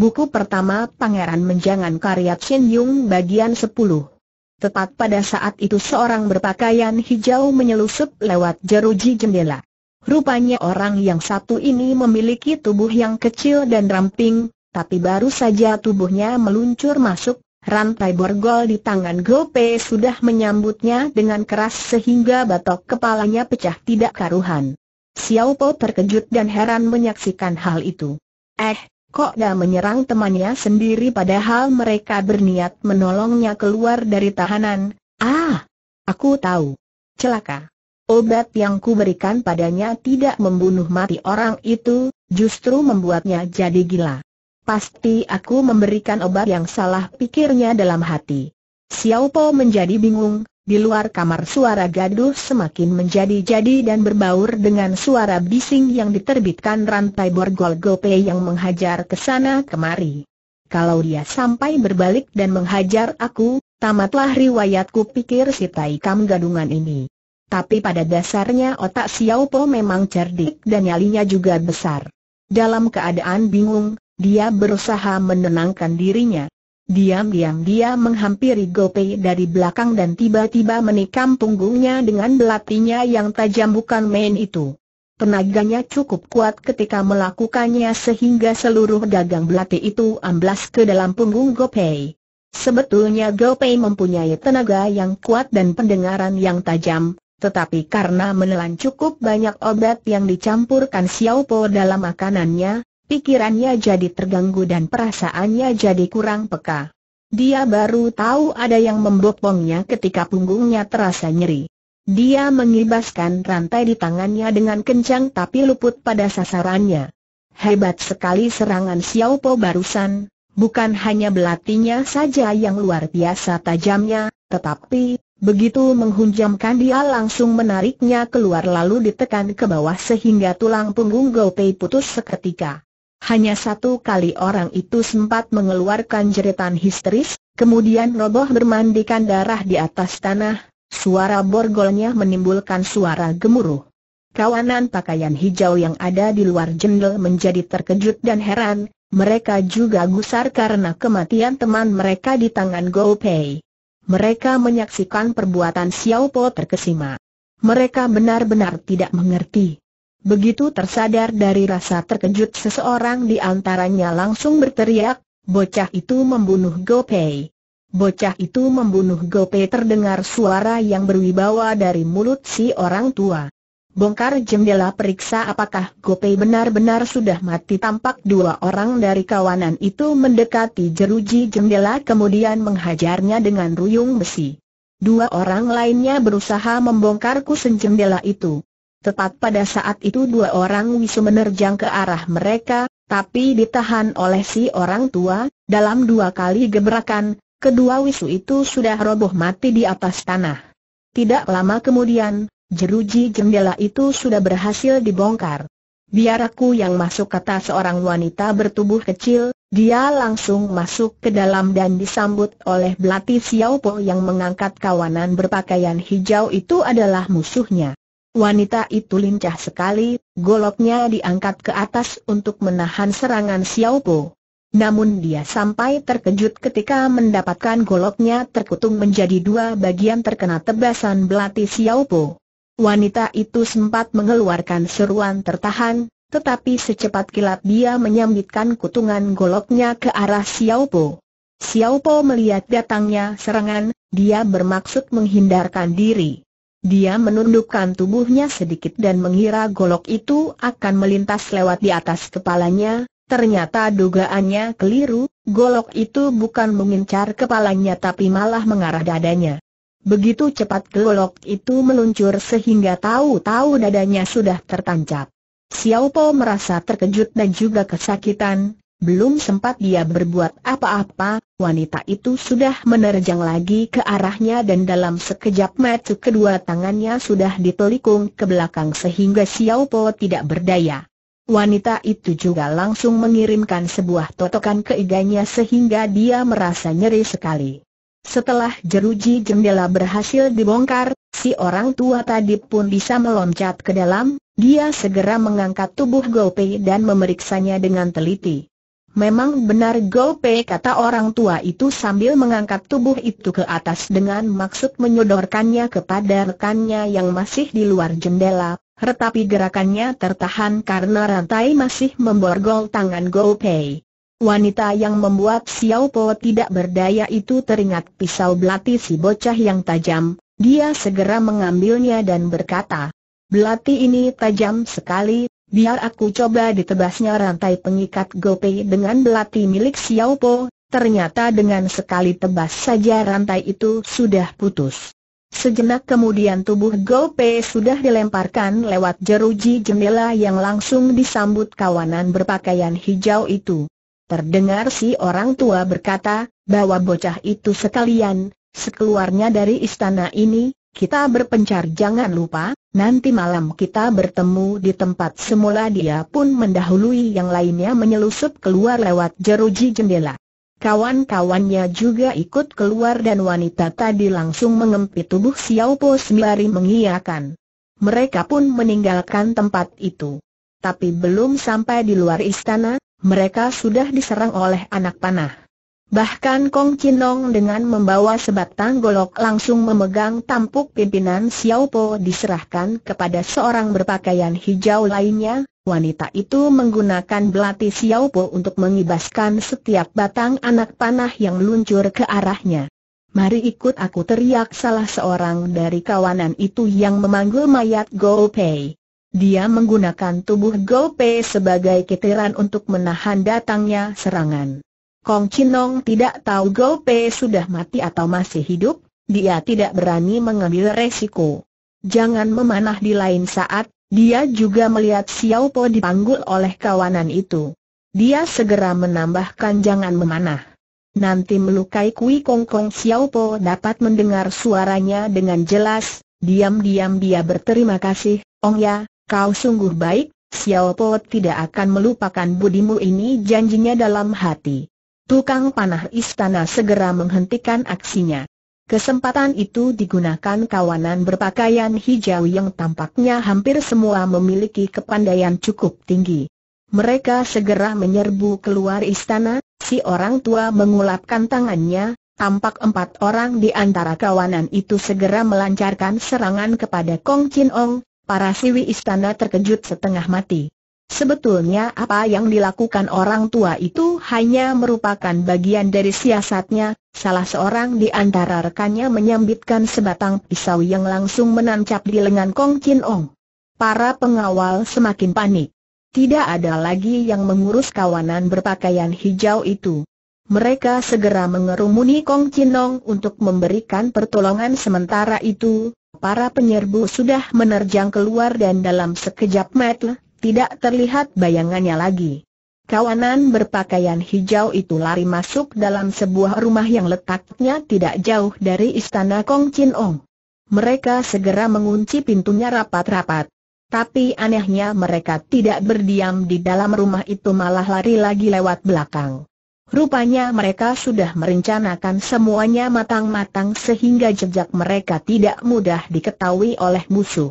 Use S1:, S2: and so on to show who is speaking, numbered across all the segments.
S1: Buku pertama Pangeran Menjangan karya Chen Yung bagian 10. Tepat pada saat itu seorang berpakaian hijau menyelusup lewat jeruji jendela. Rupanya orang yang satu ini memiliki tubuh yang kecil dan ramping, tapi baru saja tubuhnya meluncur masuk, rantai borgol di tangan Gope sudah menyambutnya dengan keras sehingga batok kepalanya pecah tidak karuhan. Xiao Po terkejut dan heran menyaksikan hal itu. Eh, Kok dah menyerang temannya sendiri padahal mereka berniat menolongnya keluar dari tahanan. Ah, aku tahu. Celaka. Obat yang kuberikan padanya tidak membunuh mati orang itu, justru membuatnya jadi gila. Pasti aku memberikan obat yang salah pikirnya dalam hati. Xiao Po menjadi bingung, di luar kamar suara gaduh semakin menjadi-jadi dan berbaur dengan suara bising yang diterbitkan rantai borgol gope yang menghajar ke sana kemari. Kalau dia sampai berbalik dan menghajar aku, tamatlah riwayatku pikir si Tai Kam gadungan ini. Tapi pada dasarnya otak Xiao Po memang cerdik dan nyalinya juga besar. Dalam keadaan bingung, dia berusaha menenangkan dirinya. Diam-diam dia menghampiri Gopei dari belakang dan tiba-tiba menikam punggungnya dengan belatinya yang tajam bukan main itu. Tenaganya cukup kuat ketika melakukannya sehingga seluruh dagang belati itu amblas ke dalam punggung Gopei. Sebetulnya Gopei mempunyai tenaga yang kuat dan pendengaran yang tajam, tetapi karena menelan cukup banyak obat yang dicampurkan Xiao Xiaopo dalam makanannya, pikirannya jadi terganggu dan perasaannya jadi kurang peka. Dia baru tahu ada yang membopongnya ketika punggungnya terasa nyeri. Dia mengibaskan rantai di tangannya dengan kencang tapi luput pada sasarannya. Hebat sekali serangan Xiao Po barusan, bukan hanya belatinya saja yang luar biasa tajamnya, tetapi, begitu menghunjamkan dia langsung menariknya keluar lalu ditekan ke bawah sehingga tulang punggung Gopei putus seketika. Hanya satu kali orang itu sempat mengeluarkan jeritan histeris, kemudian roboh bermandikan darah di atas tanah, suara borgolnya menimbulkan suara gemuruh. Kawanan pakaian hijau yang ada di luar jendel menjadi terkejut dan heran, mereka juga gusar karena kematian teman mereka di tangan Gou Pei. Mereka menyaksikan perbuatan Xiao Po terkesima. Mereka benar-benar tidak mengerti. Begitu tersadar dari rasa terkejut seseorang di antaranya langsung berteriak, bocah itu membunuh Gopei. Bocah itu membunuh Gopei terdengar suara yang berwibawa dari mulut si orang tua. Bongkar jendela periksa apakah Gopei benar-benar sudah mati tampak dua orang dari kawanan itu mendekati jeruji jendela kemudian menghajarnya dengan ruyung besi. Dua orang lainnya berusaha membongkar kusen jendela itu. Tepat pada saat itu dua orang wisu menerjang ke arah mereka, tapi ditahan oleh si orang tua, dalam dua kali gebrakan, kedua wisu itu sudah roboh mati di atas tanah. Tidak lama kemudian, jeruji jendela itu sudah berhasil dibongkar. Biar aku yang masuk kata seorang wanita bertubuh kecil, dia langsung masuk ke dalam dan disambut oleh Belati Xiaopo yang mengangkat kawanan berpakaian hijau itu adalah musuhnya. Wanita itu lincah sekali, goloknya diangkat ke atas untuk menahan serangan Xiao Po. Namun dia sampai terkejut ketika mendapatkan goloknya terkutung menjadi dua bagian terkena tebasan belati Xiao Po. Wanita itu sempat mengeluarkan seruan tertahan, tetapi secepat kilat dia menyambitkan kutungan goloknya ke arah Xiao Po. Xiao Po melihat datangnya serangan, dia bermaksud menghindarkan diri. Dia menundukkan tubuhnya sedikit dan mengira golok itu akan melintas lewat di atas kepalanya, ternyata dugaannya keliru, golok itu bukan mengincar kepalanya tapi malah mengarah dadanya. Begitu cepat golok itu meluncur sehingga tahu-tahu dadanya sudah tertancap. Xiao Po merasa terkejut dan juga kesakitan, belum sempat dia berbuat apa-apa, wanita itu sudah menerjang lagi ke arahnya dan dalam sekejap mata kedua tangannya sudah ditelikung ke belakang sehingga Xiao Po tidak berdaya. Wanita itu juga langsung mengirimkan sebuah totokan ke iganya sehingga dia merasa nyeri sekali. Setelah jeruji jendela berhasil dibongkar, si orang tua tadi pun bisa meloncat ke dalam, dia segera mengangkat tubuh Gopi dan memeriksanya dengan teliti. Memang benar Gope kata orang tua itu sambil mengangkat tubuh itu ke atas dengan maksud menyodorkannya kepada rekannya yang masih di luar jendela, tetapi gerakannya tertahan karena rantai masih memborgol tangan Gope. Wanita yang membuat Xiao Po tidak berdaya itu teringat pisau belati si bocah yang tajam, dia segera mengambilnya dan berkata, Belati ini tajam sekali, Biar aku coba ditebasnya rantai pengikat Gopei dengan belati milik Xiao Po, ternyata dengan sekali tebas saja rantai itu sudah putus. Sejenak kemudian tubuh Gopei sudah dilemparkan lewat jeruji jendela yang langsung disambut kawanan berpakaian hijau itu. Terdengar si orang tua berkata, bahwa bocah itu sekalian, sekeluarnya dari istana ini, kita berpencar jangan lupa, nanti malam kita bertemu di tempat semula dia pun mendahului yang lainnya menyelusup keluar lewat jeruji jendela. Kawan-kawannya juga ikut keluar dan wanita tadi langsung mengempit tubuh Xiao Po sembari mengiyakan. Mereka pun meninggalkan tempat itu. Tapi belum sampai di luar istana, mereka sudah diserang oleh anak panah. Bahkan Kong Chinong dengan membawa sebatang golok langsung memegang tampuk pimpinan Xiao Po diserahkan kepada seorang berpakaian hijau lainnya. Wanita itu menggunakan belati Xiao Po untuk mengibaskan setiap batang anak panah yang luncur ke arahnya. Mari ikut aku teriak salah seorang dari kawanan itu yang memanggil mayat Go Pei. Dia menggunakan tubuh Go Pei sebagai keteran untuk menahan datangnya serangan. Kong Chinong tidak tahu Gou Pei sudah mati atau masih hidup, dia tidak berani mengambil resiko. Jangan memanah di lain saat, dia juga melihat Xiao Po dipanggul oleh kawanan itu. Dia segera menambahkan jangan memanah. Nanti melukai Kui Kong Kong Xiao Po dapat mendengar suaranya dengan jelas, diam-diam dia berterima kasih, Ong Ya, kau sungguh baik, Xiao Po tidak akan melupakan budimu ini janjinya dalam hati. Tukang panah istana segera menghentikan aksinya. Kesempatan itu digunakan kawanan berpakaian hijau yang tampaknya hampir semua memiliki kepandaian cukup tinggi. Mereka segera menyerbu keluar istana, si orang tua mengulapkan tangannya, tampak empat orang di antara kawanan itu segera melancarkan serangan kepada Kong Chin Ong, para siwi istana terkejut setengah mati. Sebetulnya apa yang dilakukan orang tua itu hanya merupakan bagian dari siasatnya, salah seorang di antara rekannya menyambitkan sebatang pisau yang langsung menancap di lengan Kong Chin Ong. Para pengawal semakin panik. Tidak ada lagi yang mengurus kawanan berpakaian hijau itu. Mereka segera mengerumuni Kong Chin Ong untuk memberikan pertolongan sementara itu, para penyerbu sudah menerjang keluar dan dalam sekejap mata, tidak terlihat bayangannya lagi. Kawanan berpakaian hijau itu lari masuk dalam sebuah rumah yang letaknya tidak jauh dari istana Kong Chin Ong. Mereka segera mengunci pintunya rapat-rapat. Tapi anehnya mereka tidak berdiam di dalam rumah itu malah lari lagi lewat belakang. Rupanya mereka sudah merencanakan semuanya matang-matang sehingga jejak mereka tidak mudah diketahui oleh musuh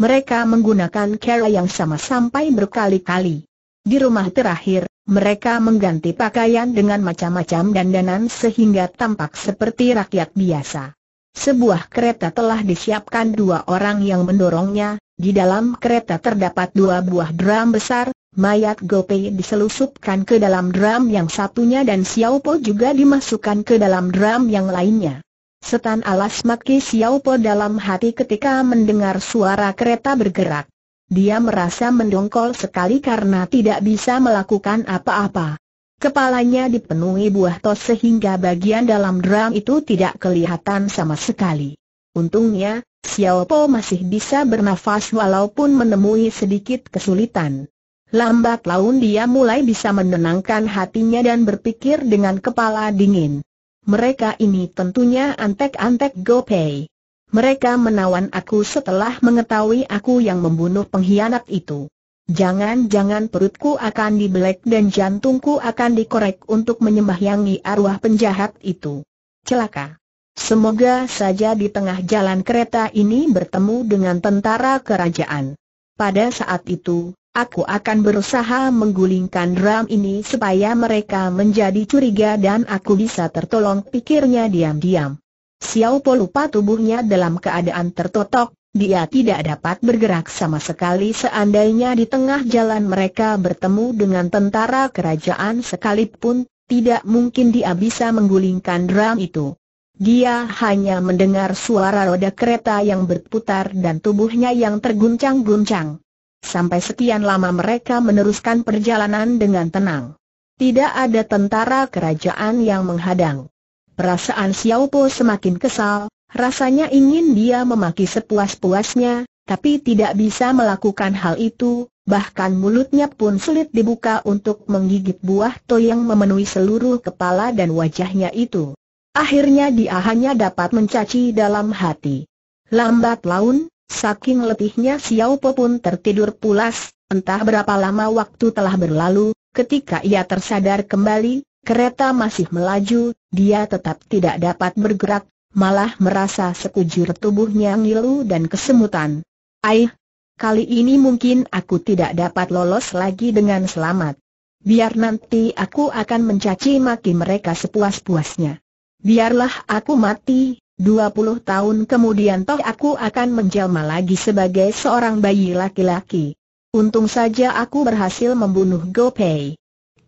S1: mereka menggunakan cara yang sama sampai berkali-kali. Di rumah terakhir, mereka mengganti pakaian dengan macam-macam dandanan sehingga tampak seperti rakyat biasa. Sebuah kereta telah disiapkan dua orang yang mendorongnya, di dalam kereta terdapat dua buah drum besar, mayat Gopei diselusupkan ke dalam drum yang satunya dan Xiao Po juga dimasukkan ke dalam drum yang lainnya. Setan alas Maki Xiaopo dalam hati ketika mendengar suara kereta bergerak. Dia merasa mendongkol sekali karena tidak bisa melakukan apa-apa. Kepalanya dipenuhi buah tos sehingga bagian dalam drum itu tidak kelihatan sama sekali. Untungnya, Xiaopo masih bisa bernafas walaupun menemui sedikit kesulitan. Lambat laun dia mulai bisa menenangkan hatinya dan berpikir dengan kepala dingin mereka ini tentunya antek-antek Gopay. Mereka menawan aku setelah mengetahui aku yang membunuh pengkhianat itu. Jangan-jangan perutku akan dibelek dan jantungku akan dikorek untuk menyembahyangi arwah penjahat itu. Celaka. Semoga saja di tengah jalan kereta ini bertemu dengan tentara kerajaan. Pada saat itu, Aku akan berusaha menggulingkan drum ini supaya mereka menjadi curiga dan aku bisa tertolong pikirnya diam-diam. Xiao Po lupa tubuhnya dalam keadaan tertotok, dia tidak dapat bergerak sama sekali seandainya di tengah jalan mereka bertemu dengan tentara kerajaan sekalipun, tidak mungkin dia bisa menggulingkan drum itu. Dia hanya mendengar suara roda kereta yang berputar dan tubuhnya yang terguncang-guncang. Sampai sekian lama mereka meneruskan perjalanan dengan tenang. Tidak ada tentara kerajaan yang menghadang. Perasaan Xiao Po semakin kesal, rasanya ingin dia memaki sepuas-puasnya, tapi tidak bisa melakukan hal itu, bahkan mulutnya pun sulit dibuka untuk menggigit buah to yang memenuhi seluruh kepala dan wajahnya itu. Akhirnya dia hanya dapat mencaci dalam hati. Lambat laun, Saking letihnya Xiao Po pun tertidur pulas, entah berapa lama waktu telah berlalu, ketika ia tersadar kembali, kereta masih melaju, dia tetap tidak dapat bergerak, malah merasa sekujur tubuhnya ngilu dan kesemutan. Aih, kali ini mungkin aku tidak dapat lolos lagi dengan selamat. Biar nanti aku akan mencaci maki mereka sepuas-puasnya. Biarlah aku mati, 20 tahun kemudian toh aku akan menjelma lagi sebagai seorang bayi laki-laki. Untung saja aku berhasil membunuh Gopei.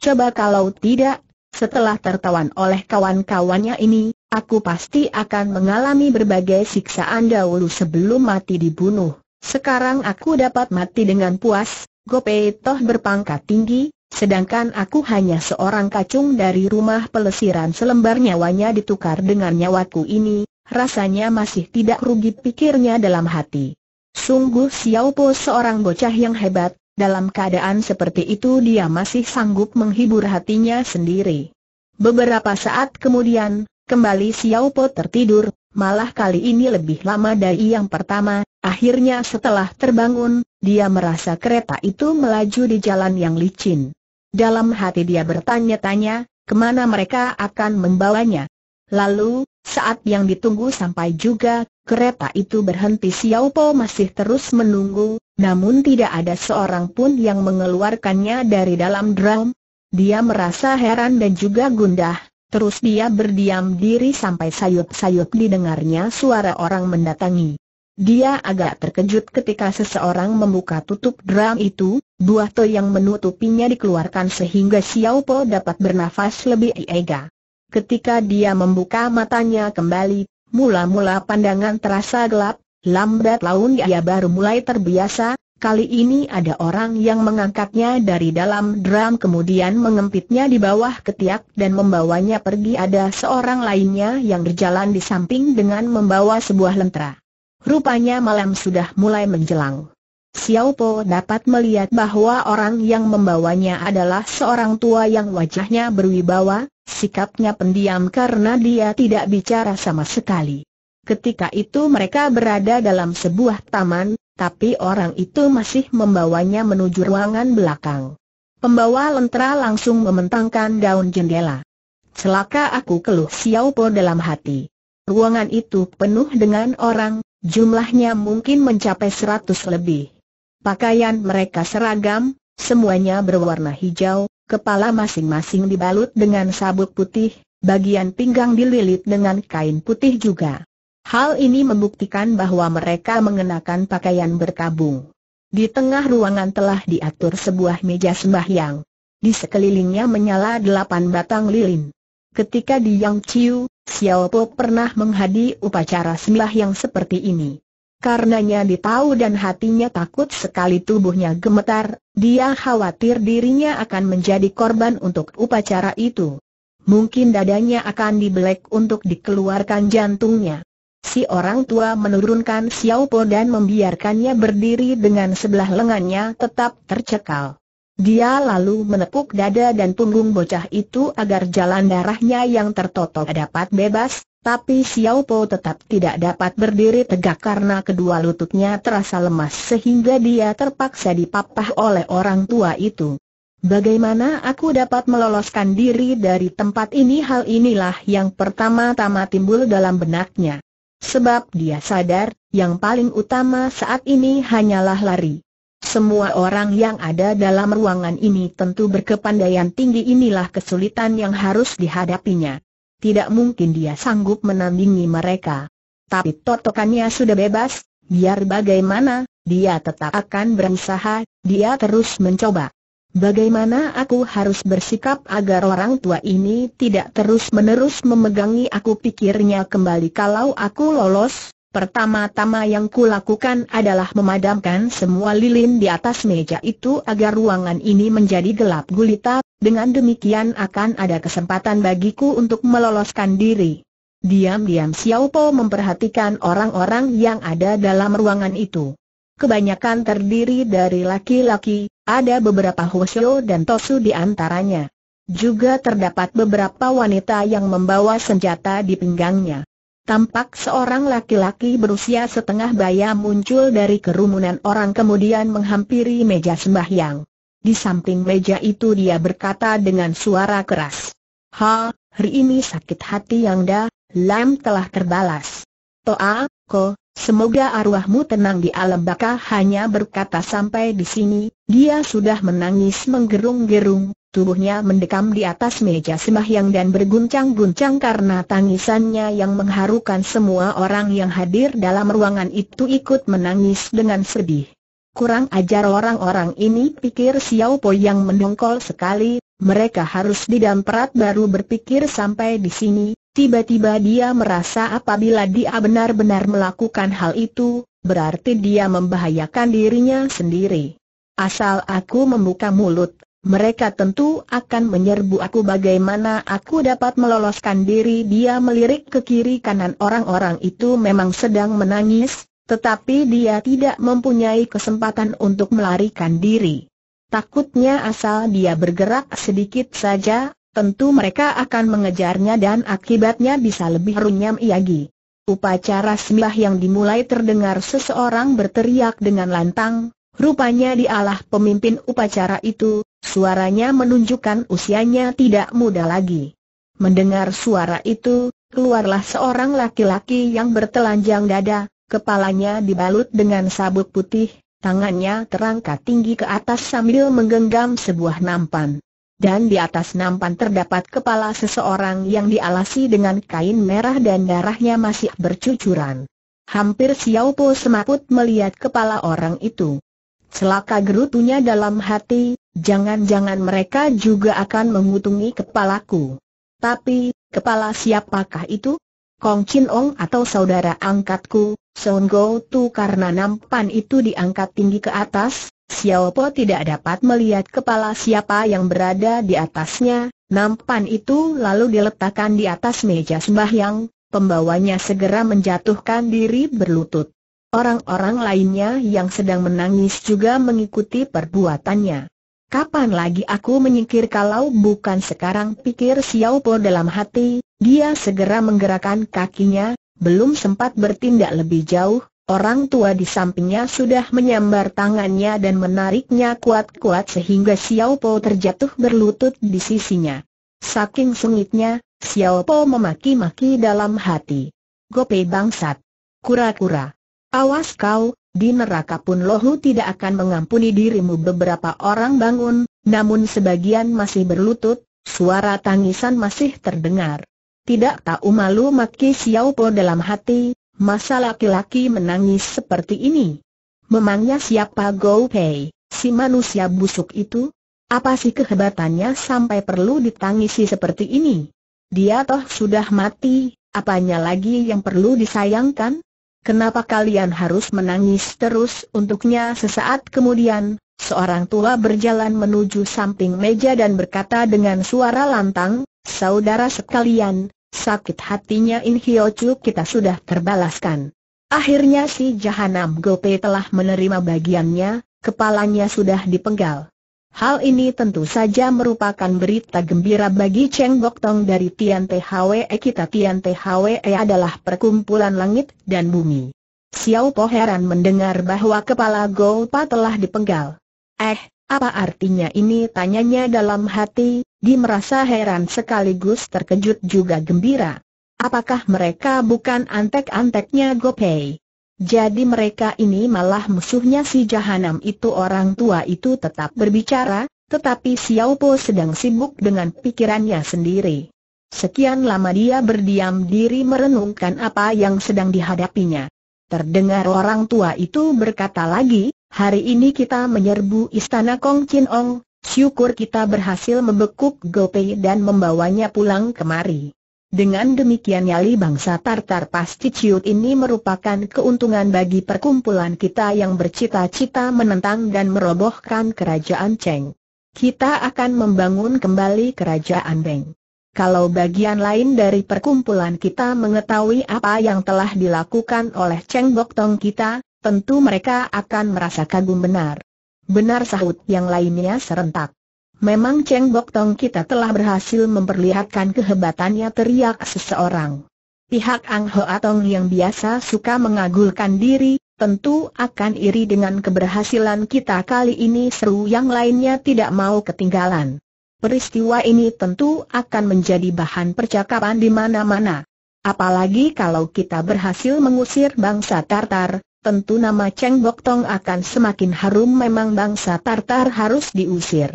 S1: Coba kalau tidak, setelah tertawan oleh kawan-kawannya ini, aku pasti akan mengalami berbagai siksaan dahulu sebelum mati dibunuh. Sekarang aku dapat mati dengan puas, Gopei toh berpangkat tinggi, sedangkan aku hanya seorang kacung dari rumah pelesiran selembar nyawanya ditukar dengan nyawaku ini, Rasanya masih tidak rugi pikirnya dalam hati. Sungguh Xiao Po seorang bocah yang hebat, dalam keadaan seperti itu dia masih sanggup menghibur hatinya sendiri. Beberapa saat kemudian, kembali Xiao Po tertidur, malah kali ini lebih lama dari yang pertama, akhirnya setelah terbangun, dia merasa kereta itu melaju di jalan yang licin. Dalam hati dia bertanya-tanya, kemana mereka akan membawanya. Lalu, saat yang ditunggu sampai juga, kereta itu berhenti Xiao Po masih terus menunggu, namun tidak ada seorang pun yang mengeluarkannya dari dalam drum. Dia merasa heran dan juga gundah, terus dia berdiam diri sampai sayup-sayup didengarnya suara orang mendatangi. Dia agak terkejut ketika seseorang membuka tutup drum itu, buah to yang menutupinya dikeluarkan sehingga Xiao Po dapat bernafas lebih lega. Ketika dia membuka matanya kembali, mula-mula pandangan terasa gelap, lambat laun ia baru mulai terbiasa, kali ini ada orang yang mengangkatnya dari dalam drum kemudian mengempitnya di bawah ketiak dan membawanya pergi ada seorang lainnya yang berjalan di samping dengan membawa sebuah lentera. Rupanya malam sudah mulai menjelang. Xiao Po dapat melihat bahwa orang yang membawanya adalah seorang tua yang wajahnya berwibawa, sikapnya pendiam karena dia tidak bicara sama sekali. Ketika itu mereka berada dalam sebuah taman, tapi orang itu masih membawanya menuju ruangan belakang. Pembawa lentera langsung mementangkan daun jendela. Celaka aku keluh Xiao Po dalam hati. Ruangan itu penuh dengan orang, jumlahnya mungkin mencapai seratus lebih. Pakaian mereka seragam, semuanya berwarna hijau, kepala masing-masing dibalut dengan sabuk putih, bagian pinggang dililit dengan kain putih juga. Hal ini membuktikan bahwa mereka mengenakan pakaian berkabung. Di tengah ruangan telah diatur sebuah meja sembahyang. Di sekelilingnya menyala delapan batang lilin. Ketika di Yang Xiao Po pernah menghadiri upacara sembahyang seperti ini. Karenanya ditahu dan hatinya takut sekali tubuhnya gemetar, dia khawatir dirinya akan menjadi korban untuk upacara itu. Mungkin dadanya akan dibelek untuk dikeluarkan jantungnya. Si orang tua menurunkan Xiaopo dan membiarkannya berdiri dengan sebelah lengannya tetap tercekal. Dia lalu menepuk dada dan punggung bocah itu agar jalan darahnya yang tertotok dapat bebas, tapi Xiao Po tetap tidak dapat berdiri tegak karena kedua lututnya terasa lemas sehingga dia terpaksa dipapah oleh orang tua itu. Bagaimana aku dapat meloloskan diri dari tempat ini hal inilah yang pertama-tama timbul dalam benaknya. Sebab dia sadar, yang paling utama saat ini hanyalah lari. Semua orang yang ada dalam ruangan ini tentu berkepandaian tinggi inilah kesulitan yang harus dihadapinya. Tidak mungkin dia sanggup menandingi mereka. Tapi totokannya sudah bebas, biar bagaimana, dia tetap akan berusaha, dia terus mencoba. Bagaimana aku harus bersikap agar orang tua ini tidak terus-menerus memegangi aku pikirnya kembali kalau aku lolos, Pertama-tama yang kulakukan adalah memadamkan semua lilin di atas meja itu agar ruangan ini menjadi gelap gulita, dengan demikian akan ada kesempatan bagiku untuk meloloskan diri. Diam-diam Xiao Po memperhatikan orang-orang yang ada dalam ruangan itu. Kebanyakan terdiri dari laki-laki, ada beberapa Hoshio dan Tosu di antaranya. Juga terdapat beberapa wanita yang membawa senjata di pinggangnya. Tampak seorang laki-laki berusia setengah baya muncul dari kerumunan orang kemudian menghampiri meja sembahyang. Di samping meja itu dia berkata dengan suara keras. Ha, hari ini sakit hati yang dah, lam telah terbalas. Toa, ko, semoga arwahmu tenang di alam baka hanya berkata sampai di sini, dia sudah menangis menggerung-gerung, Tubuhnya mendekam di atas meja sembahyang dan berguncang-guncang karena tangisannya yang mengharukan semua orang yang hadir dalam ruangan itu ikut menangis dengan sedih. Kurang ajar orang-orang ini pikir Xiao Po yang mendongkol sekali, mereka harus didamperat baru berpikir sampai di sini, tiba-tiba dia merasa apabila dia benar-benar melakukan hal itu, berarti dia membahayakan dirinya sendiri. Asal aku membuka mulut, mereka tentu akan menyerbu aku bagaimana aku dapat meloloskan diri dia melirik ke kiri kanan orang-orang itu memang sedang menangis, tetapi dia tidak mempunyai kesempatan untuk melarikan diri. Takutnya asal dia bergerak sedikit saja, tentu mereka akan mengejarnya dan akibatnya bisa lebih runyam lagi. Upacara sembah yang dimulai terdengar seseorang berteriak dengan lantang, rupanya dialah pemimpin upacara itu, Suaranya menunjukkan usianya tidak muda lagi. Mendengar suara itu, keluarlah seorang laki-laki yang bertelanjang dada, kepalanya dibalut dengan sabuk putih, tangannya terangkat tinggi ke atas sambil menggenggam sebuah nampan. Dan di atas nampan terdapat kepala seseorang yang dialasi dengan kain merah dan darahnya masih bercucuran. Hampir Xiao Po semaput melihat kepala orang itu. Celaka gerutunya dalam hati, jangan-jangan mereka juga akan mengutungi kepalaku. Tapi, kepala siapakah itu? Kong Chin Ong atau saudara angkatku, Song Go Tu karena nampan itu diangkat tinggi ke atas, Xiao Po tidak dapat melihat kepala siapa yang berada di atasnya, nampan itu lalu diletakkan di atas meja sembahyang, pembawanya segera menjatuhkan diri berlutut. Orang-orang lainnya yang sedang menangis juga mengikuti perbuatannya. Kapan lagi aku menyingkir kalau bukan sekarang pikir Xiao Po dalam hati, dia segera menggerakkan kakinya, belum sempat bertindak lebih jauh, orang tua di sampingnya sudah menyambar tangannya dan menariknya kuat-kuat sehingga Xiao Po terjatuh berlutut di sisinya. Saking sengitnya, Xiao Po memaki-maki dalam hati. Gope bangsat. Kura-kura. Awas kau, di neraka pun lohu tidak akan mengampuni dirimu beberapa orang bangun, namun sebagian masih berlutut, suara tangisan masih terdengar. Tidak tahu malu maki Xiao dalam hati, masa laki-laki menangis seperti ini? Memangnya siapa Gou Pei, si manusia busuk itu? Apa sih kehebatannya sampai perlu ditangisi seperti ini? Dia toh sudah mati, apanya lagi yang perlu disayangkan? Kenapa kalian harus menangis terus untuknya sesaat kemudian, seorang tua berjalan menuju samping meja dan berkata dengan suara lantang, Saudara sekalian, sakit hatinya In Hyo Chu kita sudah terbalaskan. Akhirnya si Jahanam Gope telah menerima bagiannya, kepalanya sudah dipenggal. Hal ini tentu saja merupakan berita gembira bagi Cheng Bok Tong dari Tian Hwe. kita Tian Hwe adalah perkumpulan langit dan bumi. Xiao Po heran mendengar bahwa kepala Pa telah dipenggal. Eh, apa artinya ini tanyanya dalam hati, di merasa heran sekaligus terkejut juga gembira. Apakah mereka bukan antek-anteknya Gopei? Jadi mereka ini malah musuhnya si Jahanam itu orang tua itu tetap berbicara, tetapi Xiao Po sedang sibuk dengan pikirannya sendiri. Sekian lama dia berdiam diri merenungkan apa yang sedang dihadapinya. Terdengar orang tua itu berkata lagi, hari ini kita menyerbu istana Kong Chin Ong, syukur kita berhasil membekuk Gopei dan membawanya pulang kemari. Dengan demikian nyali bangsa Tartar pasti ciut ini merupakan keuntungan bagi perkumpulan kita yang bercita-cita menentang dan merobohkan kerajaan Cheng. Kita akan membangun kembali kerajaan Beng. Kalau bagian lain dari perkumpulan kita mengetahui apa yang telah dilakukan oleh Cheng Bok Tong kita, tentu mereka akan merasa kagum benar. Benar sahut yang lainnya serentak. Memang Cheng Bok Tong kita telah berhasil memperlihatkan kehebatannya teriak seseorang. Pihak Ang Ho Atong yang biasa suka mengagulkan diri, tentu akan iri dengan keberhasilan kita kali ini seru yang lainnya tidak mau ketinggalan. Peristiwa ini tentu akan menjadi bahan percakapan di mana-mana. Apalagi kalau kita berhasil mengusir bangsa Tartar, tentu nama Cheng Bok Tong akan semakin harum memang bangsa Tartar harus diusir.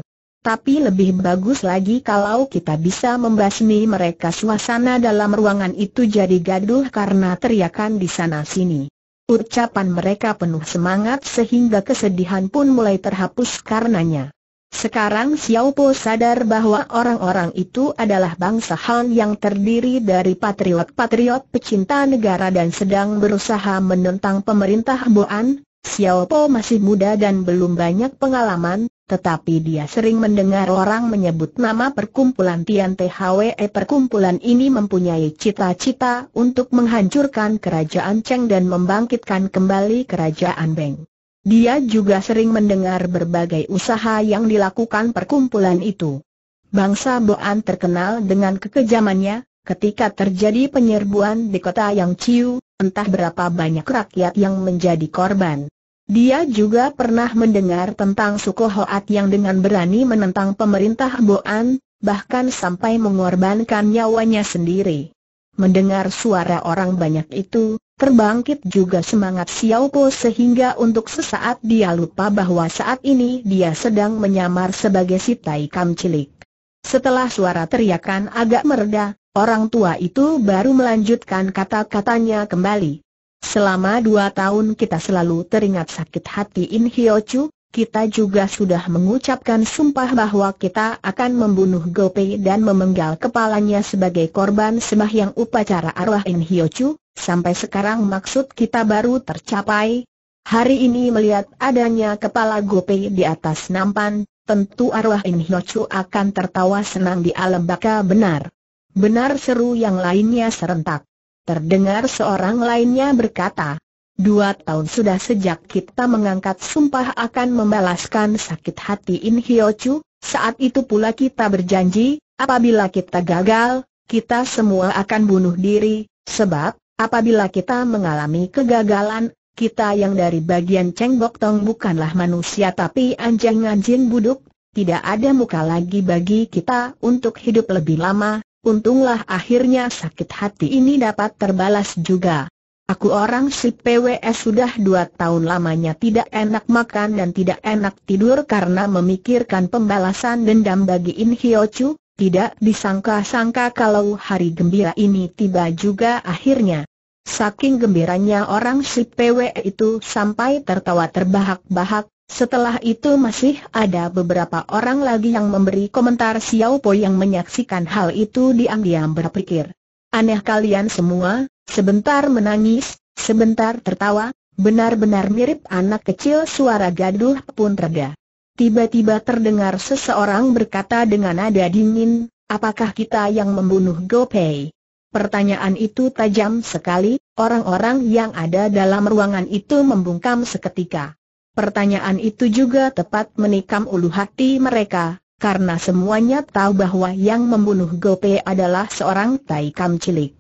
S1: Tapi lebih bagus lagi kalau kita bisa membasmi mereka suasana dalam ruangan itu jadi gaduh karena teriakan di sana-sini. Ucapan mereka penuh semangat sehingga kesedihan pun mulai terhapus karenanya. Sekarang Xiao Po sadar bahwa orang-orang itu adalah bangsa Han yang terdiri dari patriot-patriot pecinta negara dan sedang berusaha menentang pemerintah Boan. Xiao Po masih muda dan belum banyak pengalaman, tetapi dia sering mendengar orang menyebut nama perkumpulan Tian THWE eh, perkumpulan ini mempunyai cita-cita untuk menghancurkan kerajaan Cheng dan membangkitkan kembali kerajaan Beng. Dia juga sering mendengar berbagai usaha yang dilakukan perkumpulan itu. Bangsa Boan terkenal dengan kekejamannya, ketika terjadi penyerbuan di kota yang Ciu, entah berapa banyak rakyat yang menjadi korban. Dia juga pernah mendengar tentang suku Hoat yang dengan berani menentang pemerintah Boan, bahkan sampai mengorbankan nyawanya sendiri. Mendengar suara orang banyak itu, terbangkit juga semangat Xiao Po sehingga untuk sesaat dia lupa bahwa saat ini dia sedang menyamar sebagai si Tai cilik. Setelah suara teriakan agak mereda, Orang tua itu baru melanjutkan kata-katanya kembali. Selama dua tahun kita selalu teringat sakit hati In Hyo Chu, kita juga sudah mengucapkan sumpah bahwa kita akan membunuh Gopei dan memenggal kepalanya sebagai korban sembahyang upacara arwah In Hyo Chu, sampai sekarang maksud kita baru tercapai. Hari ini melihat adanya kepala Gopei di atas nampan, tentu arwah In Hyo Chu akan tertawa senang di alam baka benar. Benar seru yang lainnya serentak. Terdengar seorang lainnya berkata, Dua tahun sudah sejak kita mengangkat sumpah akan membalaskan sakit hati In Hyo Chu, saat itu pula kita berjanji, apabila kita gagal, kita semua akan bunuh diri, sebab, apabila kita mengalami kegagalan, kita yang dari bagian Cheng Bok Tong bukanlah manusia tapi anjing-anjing buduk, tidak ada muka lagi bagi kita untuk hidup lebih lama, Untunglah akhirnya sakit hati ini dapat terbalas juga. Aku orang si PWS sudah dua tahun lamanya tidak enak makan dan tidak enak tidur karena memikirkan pembalasan dendam bagi In Hyo Chu, tidak disangka-sangka kalau hari gembira ini tiba juga akhirnya. Saking gembiranya orang si PWS itu sampai tertawa terbahak-bahak, setelah itu masih ada beberapa orang lagi yang memberi komentar Xiao Po yang menyaksikan hal itu diam-diam berpikir. Aneh kalian semua, sebentar menangis, sebentar tertawa, benar-benar mirip anak kecil suara gaduh pun reda. Tiba-tiba terdengar seseorang berkata dengan nada dingin, apakah kita yang membunuh Gopei? Pertanyaan itu tajam sekali, orang-orang yang ada dalam ruangan itu membungkam seketika. Pertanyaan itu juga tepat menikam ulu hati mereka, karena semuanya tahu bahwa yang membunuh Gope adalah seorang Taikam cilik.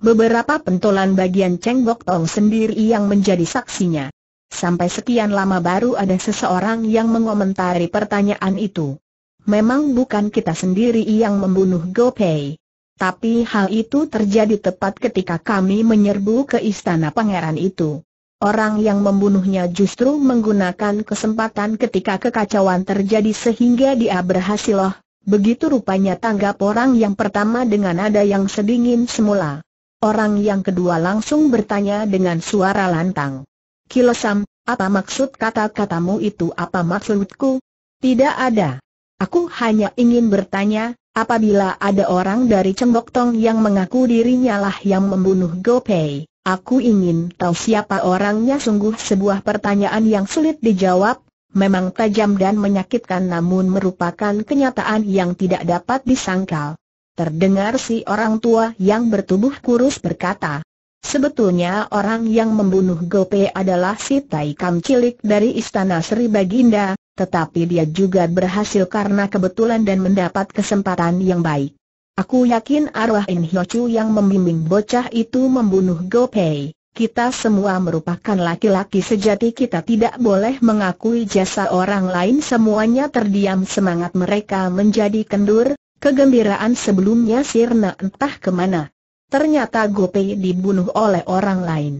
S1: Beberapa pentolan bagian Cheng Bok Tong sendiri yang menjadi saksinya. Sampai sekian lama baru ada seseorang yang mengomentari pertanyaan itu. Memang bukan kita sendiri yang membunuh Gope. Tapi hal itu terjadi tepat ketika kami menyerbu ke istana pangeran itu orang yang membunuhnya justru menggunakan kesempatan ketika kekacauan terjadi sehingga dia berhasil loh. Begitu rupanya tanggap orang yang pertama dengan ada yang sedingin semula. Orang yang kedua langsung bertanya dengan suara lantang. Kilosam, apa maksud kata-katamu itu apa maksudku? Tidak ada. Aku hanya ingin bertanya, Apabila ada orang dari Cembok Tong yang mengaku dirinya lah yang membunuh Gopei. Aku ingin tahu siapa orangnya sungguh sebuah pertanyaan yang sulit dijawab, memang tajam dan menyakitkan namun merupakan kenyataan yang tidak dapat disangkal. Terdengar si orang tua yang bertubuh kurus berkata, Sebetulnya orang yang membunuh Gope adalah si Taikam cilik dari Istana Sri Baginda, tetapi dia juga berhasil karena kebetulan dan mendapat kesempatan yang baik. Aku yakin arwah In yang membimbing bocah itu membunuh Gopei. Kita semua merupakan laki-laki sejati kita tidak boleh mengakui jasa orang lain semuanya terdiam semangat mereka menjadi kendur, kegembiraan sebelumnya sirna entah kemana. Ternyata Gopei dibunuh oleh orang lain.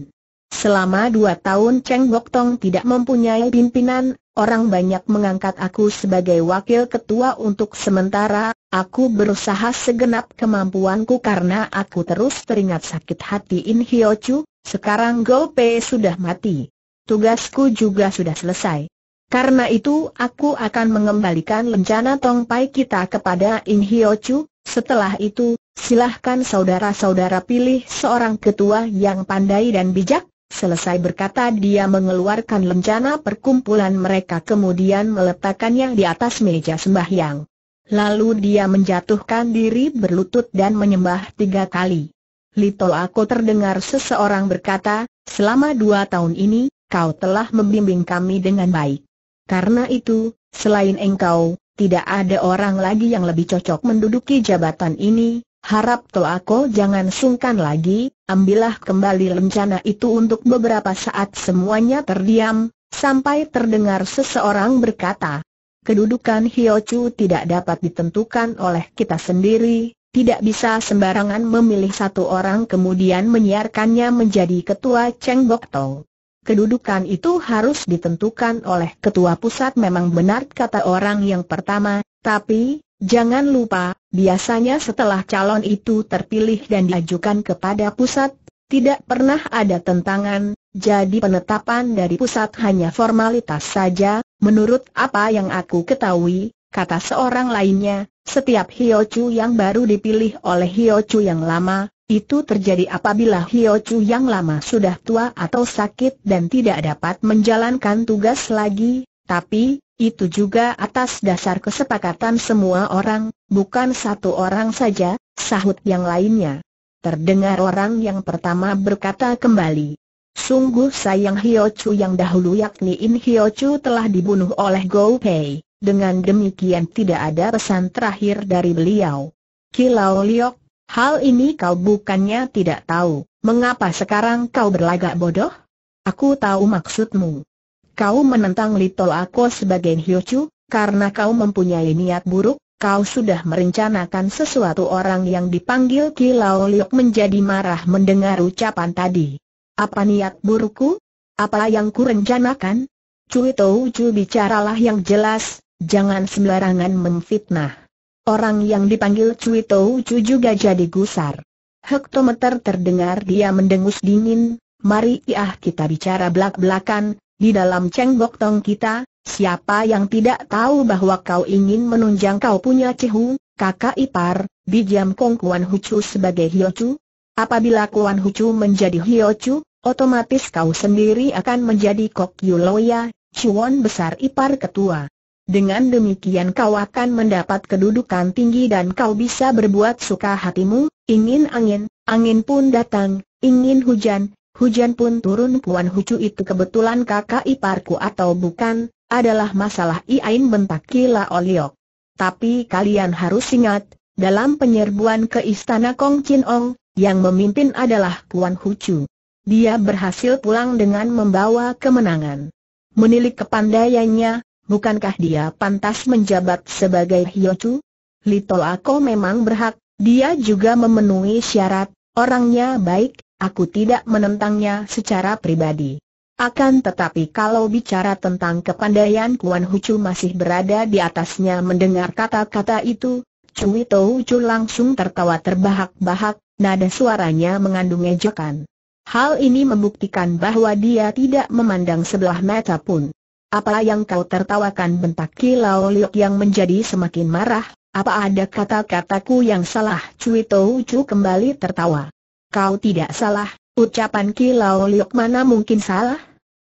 S1: Selama dua tahun Cheng Bok Tong tidak mempunyai pimpinan, orang banyak mengangkat aku sebagai wakil ketua untuk sementara, Aku berusaha segenap kemampuanku karena aku terus teringat sakit hati In Hyo Chu, sekarang Go Pei sudah mati. Tugasku juga sudah selesai. Karena itu aku akan mengembalikan lencana Tong Pai kita kepada In Hyo Chu, setelah itu, silahkan saudara-saudara pilih seorang ketua yang pandai dan bijak, Selesai berkata dia mengeluarkan lencana perkumpulan mereka kemudian meletakkannya di atas meja sembahyang. Lalu dia menjatuhkan diri berlutut dan menyembah tiga kali. Lito aku terdengar seseorang berkata, selama dua tahun ini, kau telah membimbing kami dengan baik. Karena itu, selain engkau, tidak ada orang lagi yang lebih cocok menduduki jabatan ini, harap Toako jangan sungkan lagi, ambillah kembali lencana itu untuk beberapa saat semuanya terdiam, sampai terdengar seseorang berkata, kedudukan Chu tidak dapat ditentukan oleh kita sendiri, tidak bisa sembarangan memilih satu orang kemudian menyiarkannya menjadi ketua Cheng Bok Tong. Kedudukan itu harus ditentukan oleh ketua pusat memang benar kata orang yang pertama, tapi, jangan lupa, biasanya setelah calon itu terpilih dan diajukan kepada pusat, tidak pernah ada tentangan, jadi penetapan dari pusat hanya formalitas saja, Menurut apa yang aku ketahui, kata seorang lainnya, setiap Hiochu yang baru dipilih oleh Hiochu yang lama, itu terjadi apabila Hiochu yang lama sudah tua atau sakit dan tidak dapat menjalankan tugas lagi, tapi, itu juga atas dasar kesepakatan semua orang, bukan satu orang saja, sahut yang lainnya. Terdengar orang yang pertama berkata kembali, Sungguh sayang Hio Chu yang dahulu yakni In Hio Chu telah dibunuh oleh Gou Pei, dengan demikian tidak ada pesan terakhir dari beliau. Kilau Liok, hal ini kau bukannya tidak tahu, mengapa sekarang kau berlagak bodoh? Aku tahu maksudmu. Kau menentang Little Ako sebagai Hio Chu, karena kau mempunyai niat buruk, kau sudah merencanakan sesuatu orang yang dipanggil Kilau Liok menjadi marah mendengar ucapan tadi. Apa niat burukku? Apa yang kurencanakan? Cui Tau Cu bicaralah yang jelas, jangan sembarangan memfitnah. Orang yang dipanggil Cui Tau Cu juga jadi gusar. Hektometer terdengar dia mendengus dingin, mari iah kita bicara belak-belakan, di dalam cengbok tong kita, siapa yang tidak tahu bahwa kau ingin menunjang kau punya cihu, kakak ipar, Bijam kongkuan Hucu sebagai Hiocu, Apabila Kuan Hucu menjadi Hiochu, otomatis kau sendiri akan menjadi Kok Yuloya, Chuan besar ipar ketua. Dengan demikian kau akan mendapat kedudukan tinggi dan kau bisa berbuat suka hatimu, ingin angin, angin pun datang, ingin hujan, hujan pun turun Puan Hucu itu kebetulan kakak iparku atau bukan, adalah masalah Iain bentak Kila Oliok. Tapi kalian harus ingat, dalam penyerbuan ke istana Kong Chin Ong, yang memimpin adalah Kuan Hucu. Dia berhasil pulang dengan membawa kemenangan. Menilik kepandaiannya, bukankah dia pantas menjabat sebagai Hyochu? Lito Ako memang berhak, dia juga memenuhi syarat, orangnya baik, aku tidak menentangnya secara pribadi. Akan tetapi kalau bicara tentang kepandaian Kuan Hucu masih berada di atasnya mendengar kata-kata itu, Cui Tou Hucu langsung tertawa terbahak-bahak, nada suaranya mengandung ejekan. Hal ini membuktikan bahwa dia tidak memandang sebelah mata pun. Apa yang kau tertawakan bentak Kilau Liok yang menjadi semakin marah, apa ada kata-kataku yang salah? Cui Tou Chu kembali tertawa. Kau tidak salah, ucapan Kilau Liok mana mungkin salah?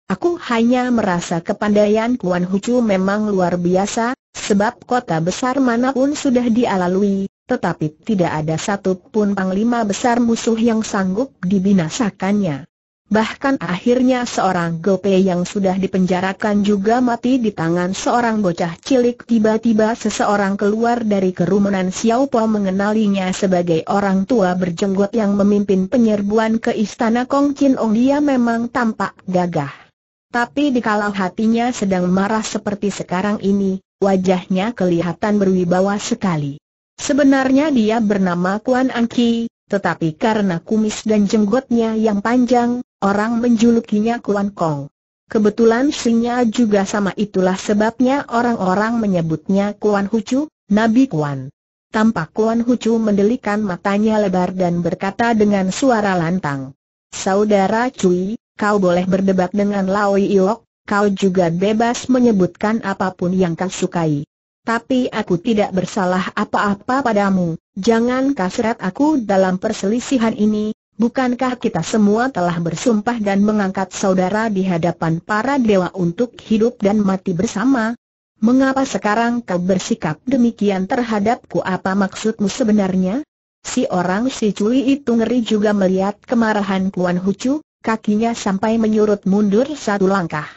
S1: Aku hanya merasa kepandaian Kuan Hucu memang luar biasa, sebab kota besar manapun sudah dialalui, tetapi tidak ada satu pun panglima besar musuh yang sanggup dibinasakannya. Bahkan akhirnya seorang gope yang sudah dipenjarakan juga mati di tangan seorang bocah cilik Tiba-tiba seseorang keluar dari kerumunan Xiao Po mengenalinya sebagai orang tua berjenggot yang memimpin penyerbuan ke istana Kong Chin Ong Dia memang tampak gagah Tapi kalau hatinya sedang marah seperti sekarang ini, wajahnya kelihatan berwibawa sekali Sebenarnya dia bernama Kuan Angki, tetapi karena kumis dan jenggotnya yang panjang, orang menjulukinya Kuan Kong. Kebetulan singnya juga sama itulah sebabnya orang-orang menyebutnya Kuan Hucu, Nabi Kuan. Tampak Kuan Hucu mendelikan matanya lebar dan berkata dengan suara lantang. Saudara Cui, kau boleh berdebat dengan Lao Iok, kau juga bebas menyebutkan apapun yang kau sukai. Tapi aku tidak bersalah apa-apa padamu, jangan kasret aku dalam perselisihan ini, bukankah kita semua telah bersumpah dan mengangkat saudara di hadapan para dewa untuk hidup dan mati bersama? Mengapa sekarang kau bersikap demikian terhadapku apa maksudmu sebenarnya? Si orang si cuy itu ngeri juga melihat kemarahan Kuan Hucu, kakinya sampai menyurut mundur satu langkah.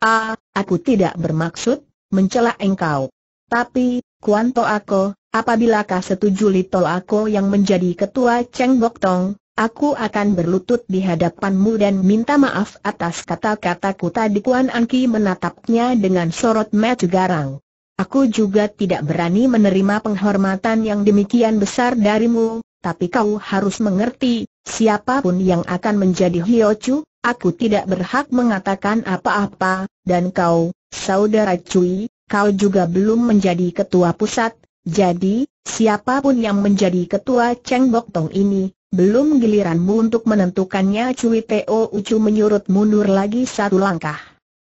S1: Ah, aku tidak bermaksud mencela engkau. Tapi, Kuanto Ako, apabilakah setuju Litol Ako yang menjadi ketua Cheng Bok Tong, aku akan berlutut di hadapanmu dan minta maaf atas kata-kataku tadi Kuan Anki menatapnya dengan sorot mata garang. Aku juga tidak berani menerima penghormatan yang demikian besar darimu, tapi kau harus mengerti, siapapun yang akan menjadi Hiochu, aku tidak berhak mengatakan apa-apa, dan kau, saudara Cui, kau juga belum menjadi ketua pusat, jadi, siapapun yang menjadi ketua Cheng Bok Tong ini, belum giliranmu untuk menentukannya Cui Teo Ucu menyurut mundur lagi satu langkah.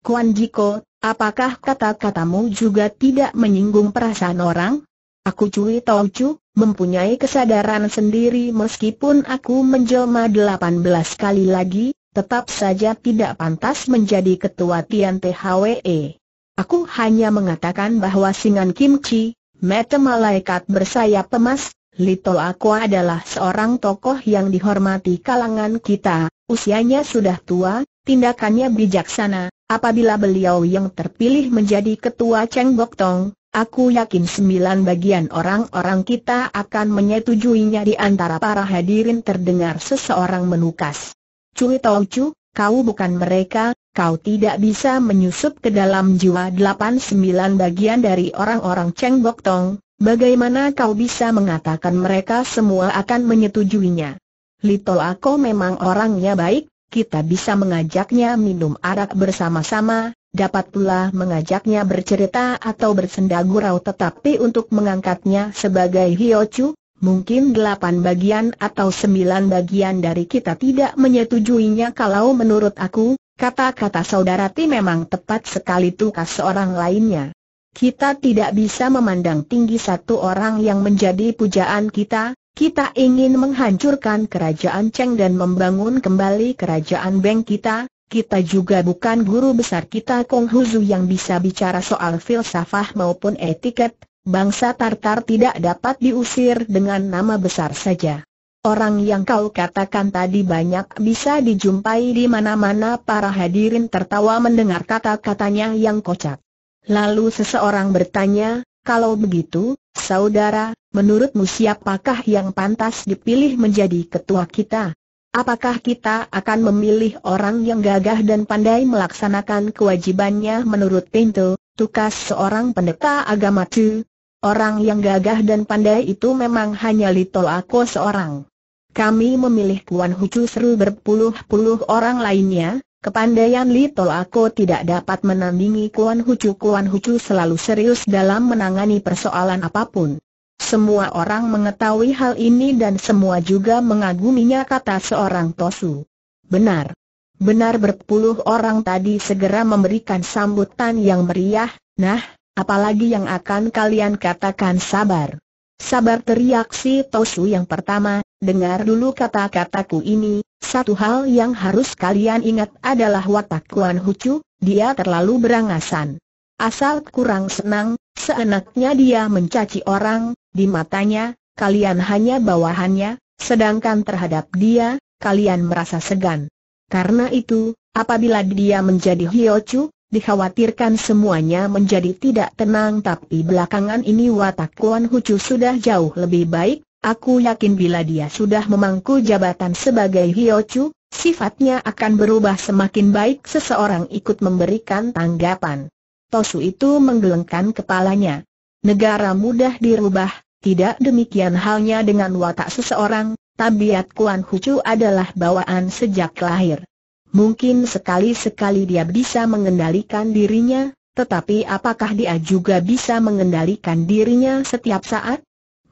S1: Kuan Jiko, apakah kata-katamu juga tidak menyinggung perasaan orang? Aku Cui Ucu mempunyai kesadaran sendiri meskipun aku menjelma 18 kali lagi, tetap saja tidak pantas menjadi ketua Tian THWE. Aku hanya mengatakan bahwa Singan Kim Chi, mata malaikat bersayap emas, Little Aku adalah seorang tokoh yang dihormati kalangan kita, usianya sudah tua, tindakannya bijaksana, apabila beliau yang terpilih menjadi ketua Cheng Bok Tong, aku yakin sembilan bagian orang-orang kita akan menyetujuinya di antara para hadirin terdengar seseorang menukas. Cui Tau Chu, kau bukan mereka, kau tidak bisa menyusup ke dalam jiwa 89 bagian dari orang-orang Cheng Bok Tong, bagaimana kau bisa mengatakan mereka semua akan menyetujuinya? Lito aku memang orangnya baik, kita bisa mengajaknya minum arak bersama-sama, dapat pula mengajaknya bercerita atau bersenda gurau tetapi untuk mengangkatnya sebagai Hiochu, Mungkin delapan bagian atau sembilan bagian dari kita tidak menyetujuinya kalau menurut aku, Kata-kata saudara Ti memang tepat sekali tukas seorang lainnya. Kita tidak bisa memandang tinggi satu orang yang menjadi pujaan kita, kita ingin menghancurkan kerajaan Cheng dan membangun kembali kerajaan Beng kita, kita juga bukan guru besar kita Kong Huzu yang bisa bicara soal filsafah maupun etiket, bangsa Tartar tidak dapat diusir dengan nama besar saja. Orang yang kau katakan tadi banyak bisa dijumpai di mana-mana para hadirin tertawa mendengar kata-katanya yang kocak. Lalu seseorang bertanya, kalau begitu, saudara, menurutmu siapakah yang pantas dipilih menjadi ketua kita? Apakah kita akan memilih orang yang gagah dan pandai melaksanakan kewajibannya menurut pintu tukas seorang pendeta agama Tu? Orang yang gagah dan pandai itu memang hanya Lito Ako seorang. Kami memilih Kuan Hucu seru berpuluh-puluh orang lainnya, kepandaian Li Ako tidak dapat menandingi Kuan Hucu. Kuan Hucu selalu serius dalam menangani persoalan apapun. Semua orang mengetahui hal ini dan semua juga mengaguminya kata seorang Tosu. Benar. Benar berpuluh orang tadi segera memberikan sambutan yang meriah, nah, apalagi yang akan kalian katakan sabar. Sabar teriak si Tosu yang pertama, dengar dulu kata-kataku ini, satu hal yang harus kalian ingat adalah watak Kuan Hucu, dia terlalu berangasan. Asal kurang senang, seenaknya dia mencaci orang, di matanya, kalian hanya bawahannya, sedangkan terhadap dia, kalian merasa segan. Karena itu, apabila dia menjadi Hiochu, dikhawatirkan semuanya menjadi tidak tenang tapi belakangan ini watak Kuan Hucu sudah jauh lebih baik, Aku yakin bila dia sudah memangku jabatan sebagai Hiochu, sifatnya akan berubah semakin baik seseorang ikut memberikan tanggapan. Tosu itu menggelengkan kepalanya. Negara mudah dirubah, tidak demikian halnya dengan watak seseorang, tabiat Kuan Hucu adalah bawaan sejak lahir. Mungkin sekali-sekali dia bisa mengendalikan dirinya, tetapi apakah dia juga bisa mengendalikan dirinya setiap saat?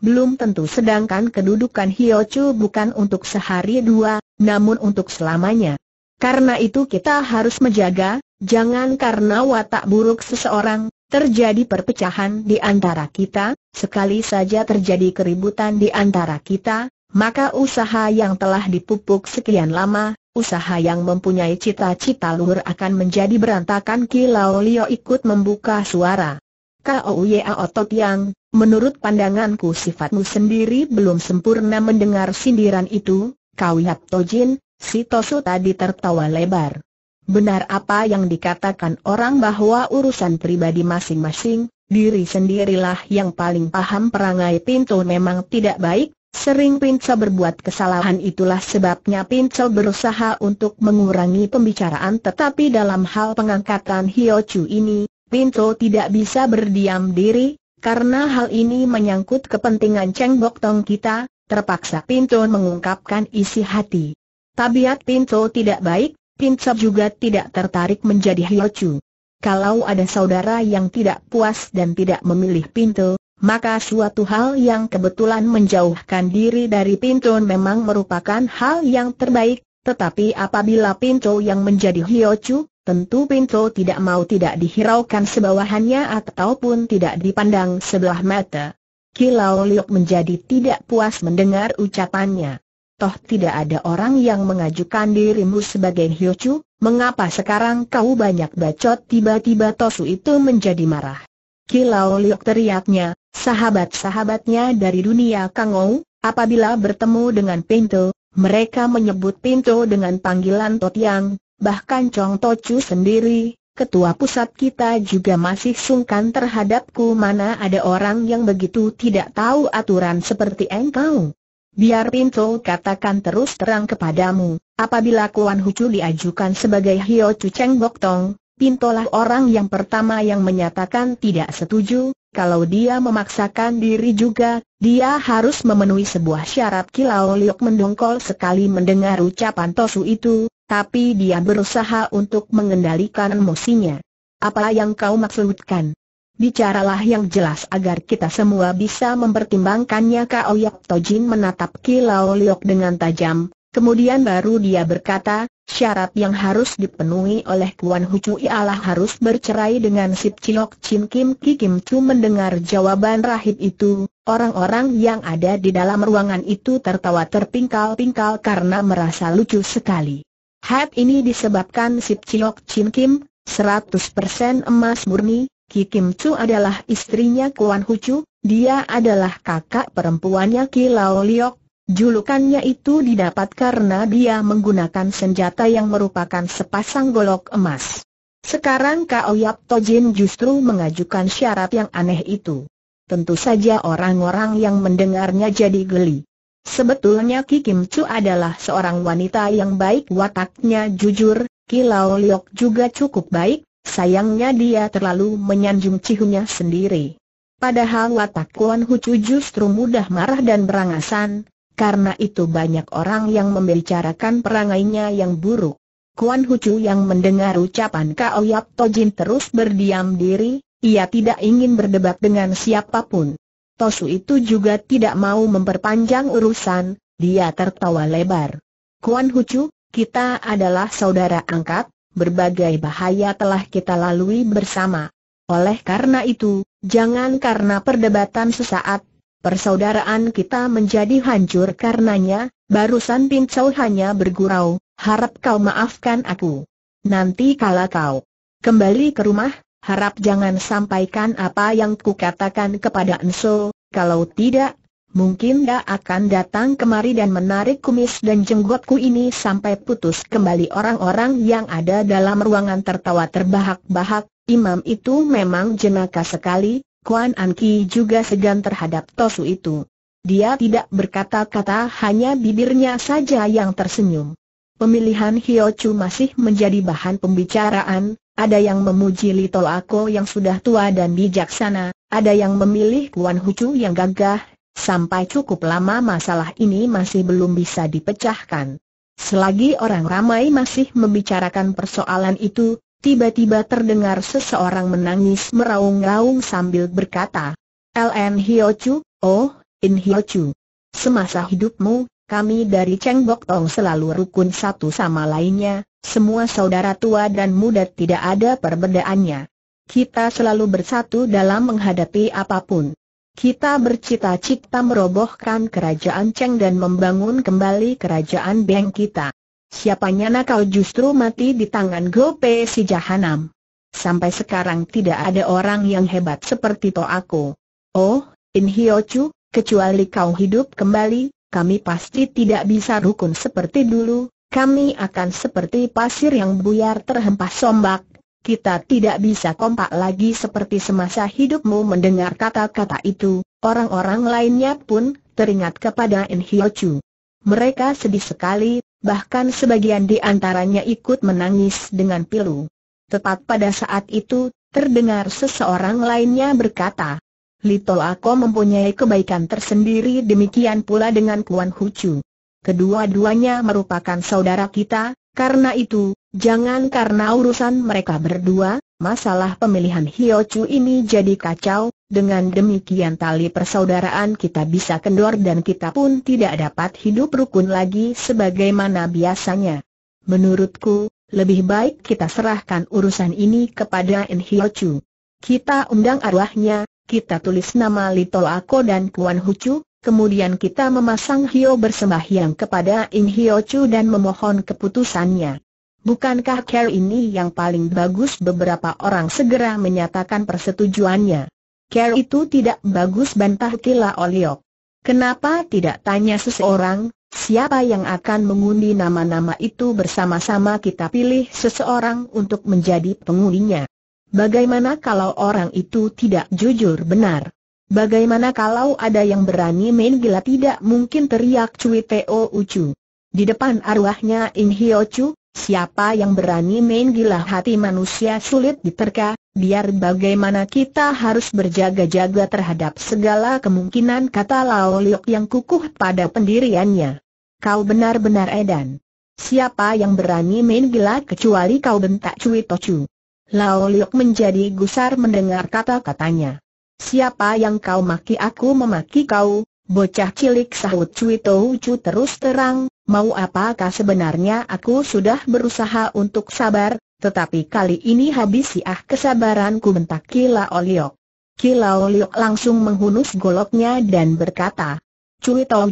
S1: belum tentu sedangkan kedudukan Chu bukan untuk sehari dua, namun untuk selamanya. Karena itu kita harus menjaga, jangan karena watak buruk seseorang, terjadi perpecahan di antara kita, sekali saja terjadi keributan di antara kita, maka usaha yang telah dipupuk sekian lama, usaha yang mempunyai cita-cita luhur akan menjadi berantakan Kilau Lio ikut membuka suara. Kau Ya Otot Yang, menurut pandanganku sifatmu sendiri belum sempurna mendengar sindiran itu, kau Tojin, si Tosu tadi tertawa lebar. Benar apa yang dikatakan orang bahwa urusan pribadi masing-masing, diri sendirilah yang paling paham perangai pintu memang tidak baik, sering Pincel berbuat kesalahan itulah sebabnya Pincel berusaha untuk mengurangi pembicaraan tetapi dalam hal pengangkatan Hiochu ini, Pinto tidak bisa berdiam diri, karena hal ini menyangkut kepentingan Cheng Bok Tong kita, terpaksa Pinto mengungkapkan isi hati. Tabiat Pinto tidak baik, Pinto juga tidak tertarik menjadi Hiochu. Kalau ada saudara yang tidak puas dan tidak memilih Pinto, maka suatu hal yang kebetulan menjauhkan diri dari Pinto memang merupakan hal yang terbaik, tetapi apabila Pinto yang menjadi Hiochu, Tentu Pinto tidak mau tidak dihiraukan sebawahannya ataupun tidak dipandang sebelah mata. Kilau Liok menjadi tidak puas mendengar ucapannya. Toh tidak ada orang yang mengajukan dirimu sebagai Hyochu, mengapa sekarang kau banyak bacot tiba-tiba Tosu itu menjadi marah. Kilau Liok teriaknya, sahabat-sahabatnya dari dunia Kangou, apabila bertemu dengan Pinto, mereka menyebut Pinto dengan panggilan Totiang, bahkan Chong Tochu sendiri, ketua pusat kita juga masih sungkan terhadapku mana ada orang yang begitu tidak tahu aturan seperti engkau. Biar Pinto katakan terus terang kepadamu, apabila Kuan Hucu diajukan sebagai Hio Chu Cheng Bok Tong, Pintolah orang yang pertama yang menyatakan tidak setuju, kalau dia memaksakan diri juga, dia harus memenuhi sebuah syarat Kilau Liok mendongkol sekali mendengar ucapan Tosu itu, tapi dia berusaha untuk mengendalikan emosinya. Apa yang kau maksudkan? Bicaralah yang jelas agar kita semua bisa mempertimbangkannya Kau Yap Tojin menatap Kilau Liok dengan tajam, kemudian baru dia berkata, syarat yang harus dipenuhi oleh Kuan Hucu ialah harus bercerai dengan Sip Cilok Chin Kim Ki Kim Chu mendengar jawaban rahib itu, orang-orang yang ada di dalam ruangan itu tertawa terpingkal-pingkal karena merasa lucu sekali. Hat ini disebabkan Sip Chiok Chin Kim, 100% emas murni, Ki Kim Chu adalah istrinya Kuan Hu Chu, dia adalah kakak perempuannya Ki Lao Liok, Julukannya itu didapat karena dia menggunakan senjata yang merupakan sepasang golok emas. Sekarang Kao Yap Tojin justru mengajukan syarat yang aneh itu. Tentu saja orang-orang yang mendengarnya jadi geli. Sebetulnya Ki Kim Chu adalah seorang wanita yang baik wataknya jujur, Ki Lao Liok juga cukup baik, sayangnya dia terlalu menyanjung cihunya sendiri. Padahal watak Kuan Chu justru mudah marah dan berangasan, karena itu banyak orang yang membicarakan perangainya yang buruk. Kuan Chu yang mendengar ucapan Kao Yap Tojin terus berdiam diri, ia tidak ingin berdebat dengan siapapun. Tosu itu juga tidak mau memperpanjang urusan, dia tertawa lebar. Kuan Hucu, kita adalah saudara angkat, berbagai bahaya telah kita lalui bersama. Oleh karena itu, jangan karena perdebatan sesaat, persaudaraan kita menjadi hancur karenanya, barusan Pincau hanya bergurau, harap kau maafkan aku. Nanti kala kau kembali ke rumah, harap jangan sampaikan apa yang kukatakan kepada Enso, kalau tidak, mungkin dia akan datang kemari dan menarik kumis dan jenggotku ini sampai putus kembali orang-orang yang ada dalam ruangan tertawa terbahak-bahak, imam itu memang jenaka sekali, Kuan Anki juga segan terhadap Tosu itu. Dia tidak berkata-kata hanya bibirnya saja yang tersenyum. Pemilihan Chu masih menjadi bahan pembicaraan, ada yang memuji Little Ako yang sudah tua dan bijaksana, ada yang memilih Kuan Hucu yang gagah, sampai cukup lama masalah ini masih belum bisa dipecahkan. Selagi orang ramai masih membicarakan persoalan itu, tiba-tiba terdengar seseorang menangis meraung-raung sambil berkata, LN Hiochu, oh, In Hiochu. Semasa hidupmu, kami dari Cheng Bok Tong selalu rukun satu sama lainnya, semua saudara tua dan muda tidak ada perbedaannya. Kita selalu bersatu dalam menghadapi apapun. Kita bercita-cita merobohkan kerajaan Cheng dan membangun kembali kerajaan Beng kita. Siapanya kau justru mati di tangan Gope si Jahanam. Sampai sekarang tidak ada orang yang hebat seperti to aku. Oh, In Hyo Chu, kecuali kau hidup kembali, kami pasti tidak bisa rukun seperti dulu, kami akan seperti pasir yang buyar terhempas sombak. kita tidak bisa kompak lagi seperti semasa hidupmu mendengar kata-kata itu, orang-orang lainnya pun teringat kepada In Hyo Chu. Mereka sedih sekali, bahkan sebagian di antaranya ikut menangis dengan pilu. Tepat pada saat itu, terdengar seseorang lainnya berkata, Lito, Ako mempunyai kebaikan tersendiri demikian pula dengan Kuan Hucu. Kedua-duanya merupakan saudara kita, karena itu, jangan karena urusan mereka berdua, masalah pemilihan Hiochu ini jadi kacau, dengan demikian tali persaudaraan kita bisa kendor dan kita pun tidak dapat hidup rukun lagi sebagaimana biasanya. Menurutku, lebih baik kita serahkan urusan ini kepada En Hiochu. Kita undang arwahnya, kita tulis nama Lito Ako dan Kuan Hucu, kemudian kita memasang Hio bersembahyang kepada In Hio Chu dan memohon keputusannya. Bukankah care ini yang paling bagus beberapa orang segera menyatakan persetujuannya? Care itu tidak bagus bantah Kila Oliok. Kenapa tidak tanya seseorang, siapa yang akan mengundi nama-nama itu bersama-sama kita pilih seseorang untuk menjadi pengundinya? Bagaimana kalau orang itu tidak jujur benar? Bagaimana kalau ada yang berani main gila tidak mungkin teriak Cui Teo Ucu. Di depan arwahnya In Hyo Chu, siapa yang berani main gila hati manusia sulit diterka, biar bagaimana kita harus berjaga-jaga terhadap segala kemungkinan kata Lao Liok yang kukuh pada pendiriannya. Kau benar-benar edan. Siapa yang berani main gila kecuali kau bentak Cui ucu. Lao Liok menjadi gusar mendengar kata-katanya. Siapa yang kau maki aku memaki kau, bocah cilik sahut Cui Tou terus terang, mau apakah sebenarnya aku sudah berusaha untuk sabar, tetapi kali ini habis ah kesabaranku bentak Liok. Ki Lao Oliok langsung menghunus goloknya dan berkata, Cui Tou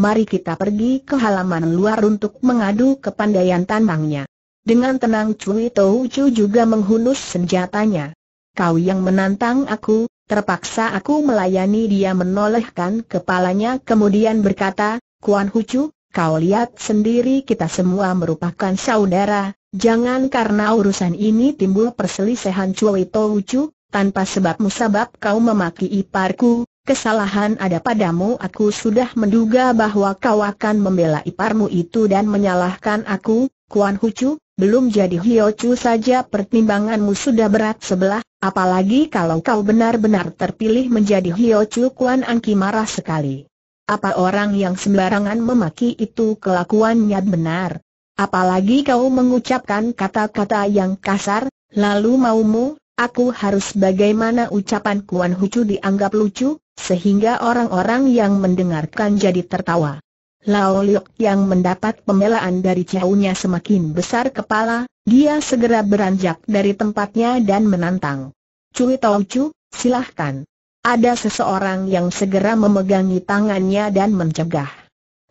S1: mari kita pergi ke halaman luar untuk mengadu kepandaian tanangnya. Dengan tenang Cui Tou Chu juga menghunus senjatanya. Kau yang menantang aku, terpaksa aku melayani dia menolehkan kepalanya kemudian berkata, Kuan Hucu, kau lihat sendiri kita semua merupakan saudara, jangan karena urusan ini timbul perselisihan Cui Tou Chu, tanpa sebab musabab kau memaki iparku, kesalahan ada padamu aku sudah menduga bahwa kau akan membela iparmu itu dan menyalahkan aku, Kuan Hucu, belum jadi Hiochu saja pertimbanganmu sudah berat sebelah, apalagi kalau kau benar-benar terpilih menjadi Hiochu Kuan Angki marah sekali. Apa orang yang sembarangan memaki itu kelakuannya benar? Apalagi kau mengucapkan kata-kata yang kasar, lalu maumu, aku harus bagaimana ucapan Kuan Hucu dianggap lucu, sehingga orang-orang yang mendengarkan jadi tertawa. Lao Liok yang mendapat pembelaan dari Ciaunya semakin besar kepala, dia segera beranjak dari tempatnya dan menantang. Cui Tau Chu, silahkan. Ada seseorang yang segera memegangi tangannya dan mencegah.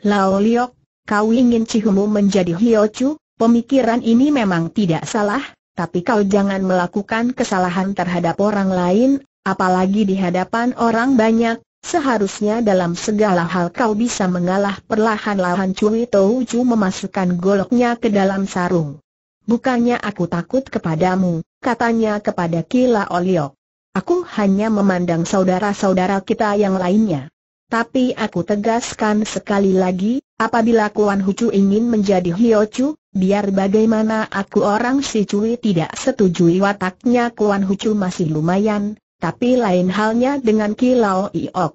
S1: Lao Liok, kau ingin Cihumu menjadi Hio Chu? Pemikiran ini memang tidak salah, tapi kau jangan melakukan kesalahan terhadap orang lain, apalagi di hadapan orang banyak, Seharusnya dalam segala hal kau bisa mengalah perlahan-lahan Cui Chu memasukkan goloknya ke dalam sarung. Bukannya aku takut kepadamu, katanya kepada Kila Oliok. Aku hanya memandang saudara-saudara kita yang lainnya. Tapi aku tegaskan sekali lagi, apabila Kuan Hucu ingin menjadi Hio Chu, biar bagaimana aku orang si Cui tidak setujui wataknya Kuan Hucu masih lumayan, tapi lain halnya dengan Kilau Iok.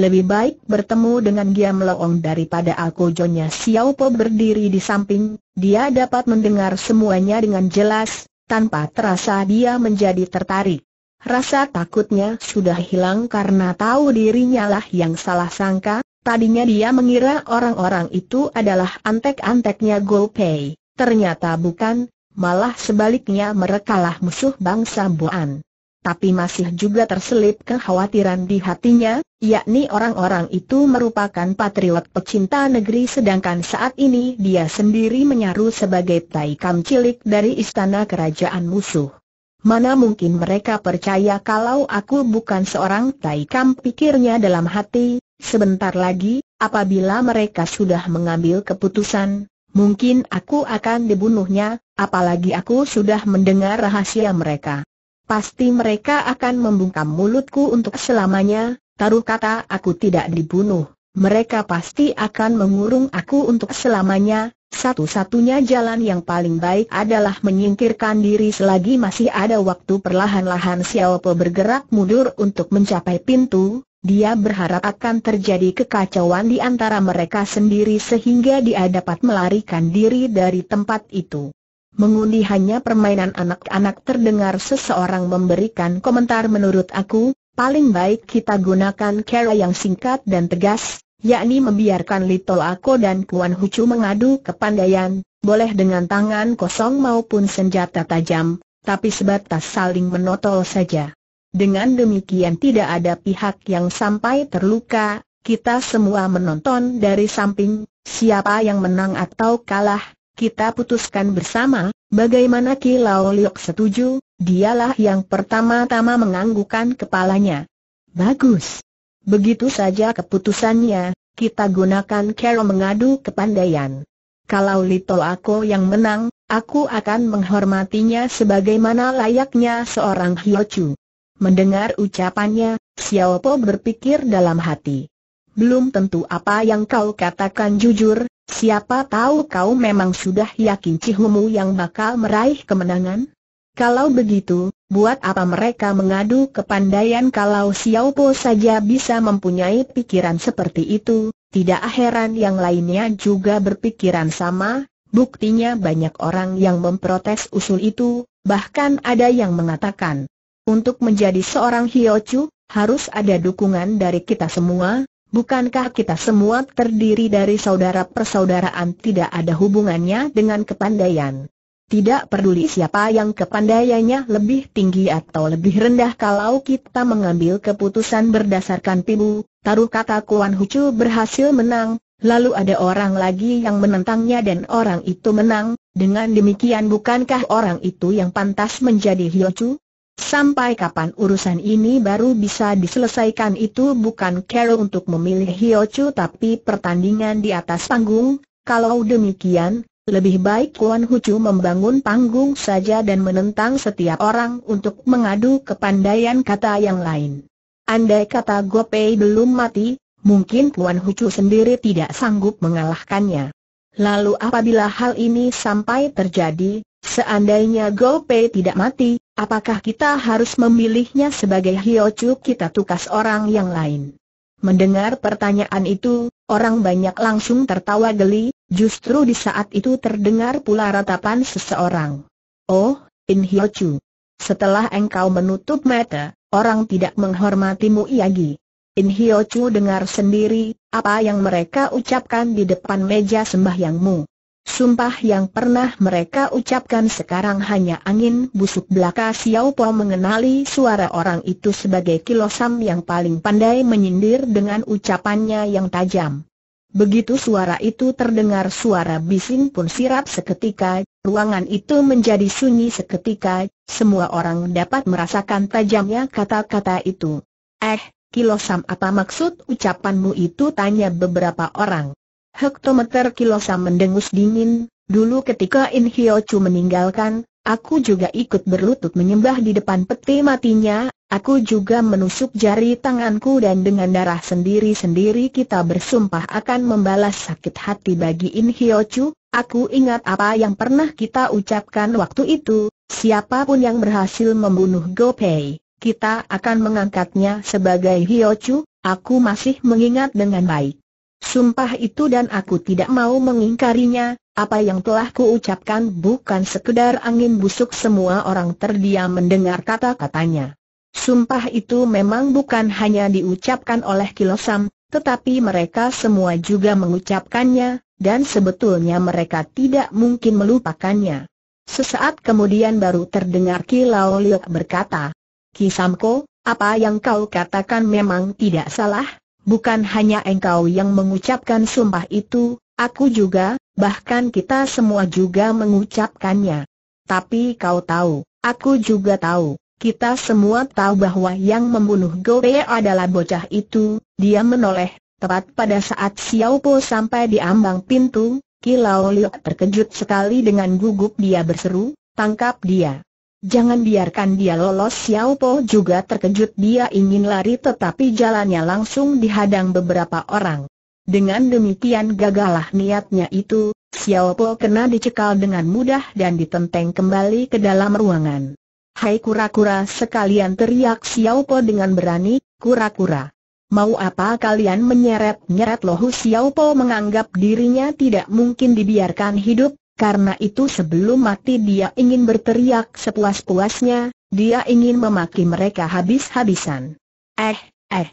S1: Lebih baik bertemu dengan Giam Loong daripada aku Jonya Xiao Po berdiri di samping, dia dapat mendengar semuanya dengan jelas, tanpa terasa dia menjadi tertarik. Rasa takutnya sudah hilang karena tahu dirinya lah yang salah sangka, tadinya dia mengira orang-orang itu adalah antek-anteknya Golpei, ternyata bukan, malah sebaliknya merekalah musuh bangsa Boan tapi masih juga terselip kekhawatiran di hatinya, yakni orang-orang itu merupakan patriot pecinta negeri sedangkan saat ini dia sendiri menyaru sebagai taikam cilik dari istana kerajaan musuh. Mana mungkin mereka percaya kalau aku bukan seorang taikam pikirnya dalam hati, sebentar lagi, apabila mereka sudah mengambil keputusan, mungkin aku akan dibunuhnya, apalagi aku sudah mendengar rahasia mereka. Pasti mereka akan membungkam mulutku untuk selamanya, taruh kata aku tidak dibunuh. Mereka pasti akan mengurung aku untuk selamanya, satu-satunya jalan yang paling baik adalah menyingkirkan diri selagi masih ada waktu perlahan-lahan Xiao Po bergerak mundur untuk mencapai pintu, dia berharap akan terjadi kekacauan di antara mereka sendiri sehingga dia dapat melarikan diri dari tempat itu. Mengundi hanya permainan anak-anak terdengar seseorang memberikan komentar menurut aku, paling baik kita gunakan cara yang singkat dan tegas, yakni membiarkan Lito Ako dan Kuan Hucu mengadu ke kepandaian, boleh dengan tangan kosong maupun senjata tajam, tapi sebatas saling menotol saja. Dengan demikian tidak ada pihak yang sampai terluka, kita semua menonton dari samping, siapa yang menang atau kalah, kita putuskan bersama, bagaimana Ki Lao Liok setuju, dialah yang pertama-tama menganggukan kepalanya. Bagus. Begitu saja keputusannya, kita gunakan Kero mengadu kepandaian. Kalau Lito Ako yang menang, aku akan menghormatinya sebagaimana layaknya seorang Hyochu. Mendengar ucapannya, Xiao Po berpikir dalam hati. Belum tentu apa yang kau katakan jujur, Siapa tahu kau memang sudah yakin Cihumu yang bakal meraih kemenangan? Kalau begitu, buat apa mereka mengadu kepandaian kalau Xiao Xiaopo saja bisa mempunyai pikiran seperti itu? Tidak heran yang lainnya juga berpikiran sama, buktinya banyak orang yang memprotes usul itu, bahkan ada yang mengatakan, untuk menjadi seorang Hiochu, harus ada dukungan dari kita semua, Bukankah kita semua terdiri dari saudara persaudaraan tidak ada hubungannya dengan kepandaian? Tidak peduli siapa yang kepandaiannya lebih tinggi atau lebih rendah kalau kita mengambil keputusan berdasarkan pibu, taruh kata Kuan Hucu berhasil menang, lalu ada orang lagi yang menentangnya dan orang itu menang, dengan demikian bukankah orang itu yang pantas menjadi Chu? Sampai kapan urusan ini baru bisa diselesaikan itu bukan Carol untuk memilih Chu tapi pertandingan di atas panggung, kalau demikian, lebih baik Kuan Chu membangun panggung saja dan menentang setiap orang untuk mengadu kepandaian kata yang lain. Andai kata Gopei belum mati, mungkin Kuan Chu sendiri tidak sanggup mengalahkannya. Lalu apabila hal ini sampai terjadi, seandainya Gopei tidak mati, Apakah kita harus memilihnya sebagai Hiochu kita tukas orang yang lain? Mendengar pertanyaan itu, orang banyak langsung tertawa geli, justru di saat itu terdengar pula ratapan seseorang. Oh, In Chu. Setelah engkau menutup mata, orang tidak menghormatimu Iagi. In Chu dengar sendiri, apa yang mereka ucapkan di depan meja sembahyangmu. Sumpah yang pernah mereka ucapkan sekarang hanya angin busuk belaka Xiao Po mengenali suara orang itu sebagai kilosam yang paling pandai menyindir dengan ucapannya yang tajam. Begitu suara itu terdengar suara bising pun sirap seketika, ruangan itu menjadi sunyi seketika, semua orang dapat merasakan tajamnya kata-kata itu. Eh, kilosam apa maksud ucapanmu itu tanya beberapa orang. Hektometer Kilosa mendengus dingin, dulu ketika In Hyo Chu meninggalkan, aku juga ikut berlutut menyembah di depan peti matinya, aku juga menusuk jari tanganku dan dengan darah sendiri-sendiri kita bersumpah akan membalas sakit hati bagi In Hyo Chu, aku ingat apa yang pernah kita ucapkan waktu itu, siapapun yang berhasil membunuh Go Pei, kita akan mengangkatnya sebagai Hyo Chu, aku masih mengingat dengan baik. Sumpah itu dan aku tidak mau mengingkarinya, apa yang telah kuucapkan bukan sekedar angin busuk semua orang terdiam mendengar kata-katanya. Sumpah itu memang bukan hanya diucapkan oleh Kilosam, tetapi mereka semua juga mengucapkannya, dan sebetulnya mereka tidak mungkin melupakannya. Sesaat kemudian baru terdengar Kilau Liok berkata, Kisamko, apa yang kau katakan memang tidak salah, bukan hanya engkau yang mengucapkan sumpah itu, aku juga, bahkan kita semua juga mengucapkannya. Tapi kau tahu, aku juga tahu, kita semua tahu bahwa yang membunuh Gobe adalah bocah itu, dia menoleh, tepat pada saat Xiao Po sampai di ambang pintu, Kilau Liu terkejut sekali dengan gugup dia berseru, tangkap dia. Jangan biarkan dia lolos Xiao Po juga terkejut dia ingin lari tetapi jalannya langsung dihadang beberapa orang. Dengan demikian gagalah niatnya itu, Xiao Po kena dicekal dengan mudah dan ditenteng kembali ke dalam ruangan. Hai kura-kura sekalian teriak Xiao Po dengan berani, kura-kura. Mau apa kalian menyeret-nyeret lohu Xiao Po menganggap dirinya tidak mungkin dibiarkan hidup, karena itu sebelum mati dia ingin berteriak sepuas-puasnya, dia ingin memaki mereka habis-habisan. Eh, eh.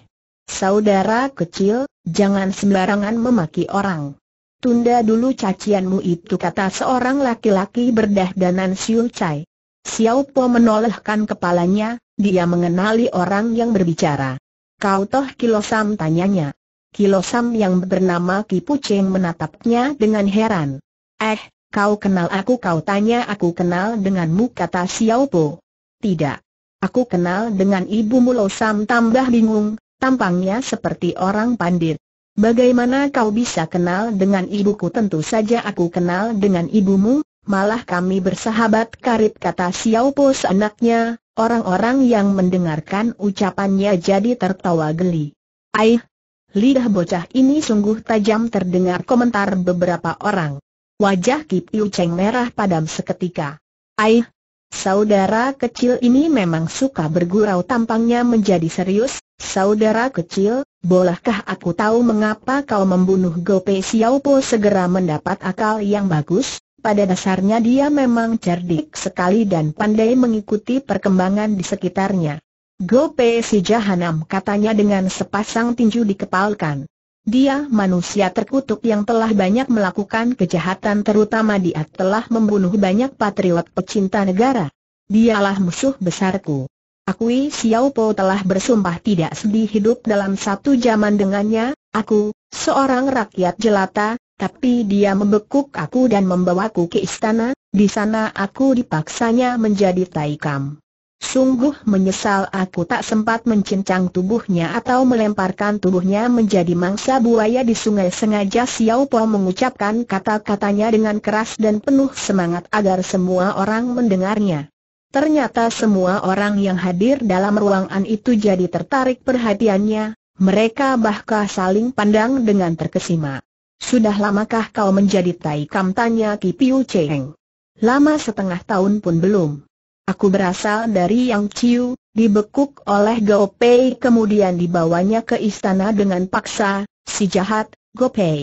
S1: Saudara kecil, jangan sembarangan memaki orang. Tunda dulu cacianmu itu kata seorang laki-laki berdahdanan Siu Chai. Xiao Po menolehkan kepalanya, dia mengenali orang yang berbicara. Kau toh Kilosam tanyanya. Kilosam yang bernama Kipu Cheng menatapnya dengan heran. Eh, Kau kenal aku kau tanya aku kenal denganmu kata Xiao Po. Tidak. Aku kenal dengan ibumu Lo Sam tambah bingung, tampangnya seperti orang pandir. Bagaimana kau bisa kenal dengan ibuku tentu saja aku kenal dengan ibumu, malah kami bersahabat karib kata Xiao Po seenaknya, orang-orang yang mendengarkan ucapannya jadi tertawa geli. Aih, lidah bocah ini sungguh tajam terdengar komentar beberapa orang. Wajah Kip Yu Cheng merah padam seketika. Aih, saudara kecil ini memang suka bergurau tampangnya menjadi serius. Saudara kecil, bolehkah aku tahu mengapa kau membunuh Gope Po? segera mendapat akal yang bagus? Pada dasarnya dia memang cerdik sekali dan pandai mengikuti perkembangan di sekitarnya. Gope si Jahanam katanya dengan sepasang tinju dikepalkan. Dia manusia terkutuk yang telah banyak melakukan kejahatan terutama dia telah membunuh banyak patriot pecinta negara. Dialah musuh besarku. Akui Xiao Po telah bersumpah tidak sedih hidup dalam satu zaman dengannya, aku, seorang rakyat jelata, tapi dia membekuk aku dan membawaku ke istana, di sana aku dipaksanya menjadi taikam. Sungguh menyesal aku tak sempat mencincang tubuhnya atau melemparkan tubuhnya menjadi mangsa buaya di sungai Sengaja Xiao Po mengucapkan kata-katanya dengan keras dan penuh semangat agar semua orang mendengarnya Ternyata semua orang yang hadir dalam ruangan itu jadi tertarik perhatiannya Mereka bahkan saling pandang dengan terkesima Sudah lamakah kau menjadi tai kam tanya Ki Piu Cheng Lama setengah tahun pun belum Aku berasal dari Yang Chiu, dibekuk oleh Gopei, Pei kemudian dibawanya ke istana dengan paksa, si jahat, Gopei. Pei.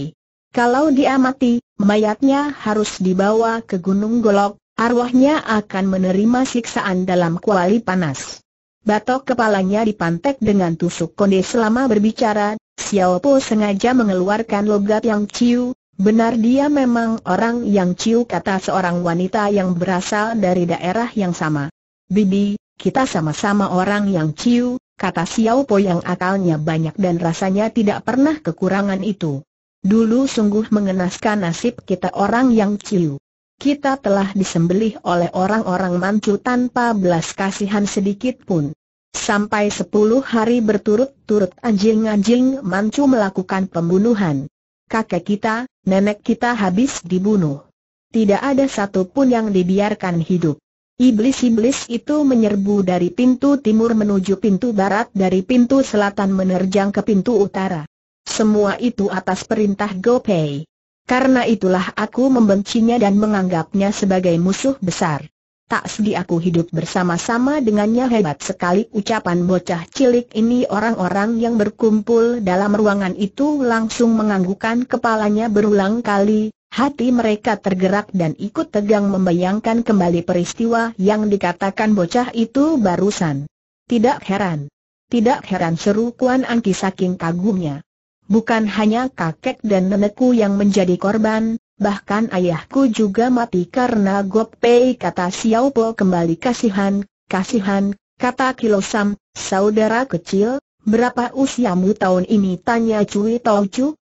S1: Kalau dia mati, mayatnya harus dibawa ke Gunung Golok, arwahnya akan menerima siksaan dalam kuali panas. Batok kepalanya dipantek dengan tusuk konde selama berbicara, Xiao Po sengaja mengeluarkan logat yang ciu, Benar dia memang orang yang ciu kata seorang wanita yang berasal dari daerah yang sama. Bibi, kita sama-sama orang yang ciu, kata Xiao Po yang akalnya banyak dan rasanya tidak pernah kekurangan itu. Dulu sungguh mengenaskan nasib kita orang yang ciu. Kita telah disembelih oleh orang-orang mancu tanpa belas kasihan sedikit pun. Sampai sepuluh hari berturut-turut anjing-anjing mancu melakukan pembunuhan kakek kita, nenek kita habis dibunuh. Tidak ada satu pun yang dibiarkan hidup. Iblis-iblis itu menyerbu dari pintu timur menuju pintu barat dari pintu selatan menerjang ke pintu utara. Semua itu atas perintah Gopei. Karena itulah aku membencinya dan menganggapnya sebagai musuh besar. Tak sedih aku hidup bersama-sama dengannya hebat sekali ucapan bocah cilik ini orang-orang yang berkumpul dalam ruangan itu langsung menganggukkan kepalanya berulang kali, hati mereka tergerak dan ikut tegang membayangkan kembali peristiwa yang dikatakan bocah itu barusan. Tidak heran. Tidak heran seru Kuan Angki saking kagumnya. Bukan hanya kakek dan nenekku yang menjadi korban, bahkan ayahku juga mati karena Gopei kata Xiao Po kembali kasihan, kasihan, kata Kilosam, saudara kecil, berapa usiamu tahun ini tanya Cui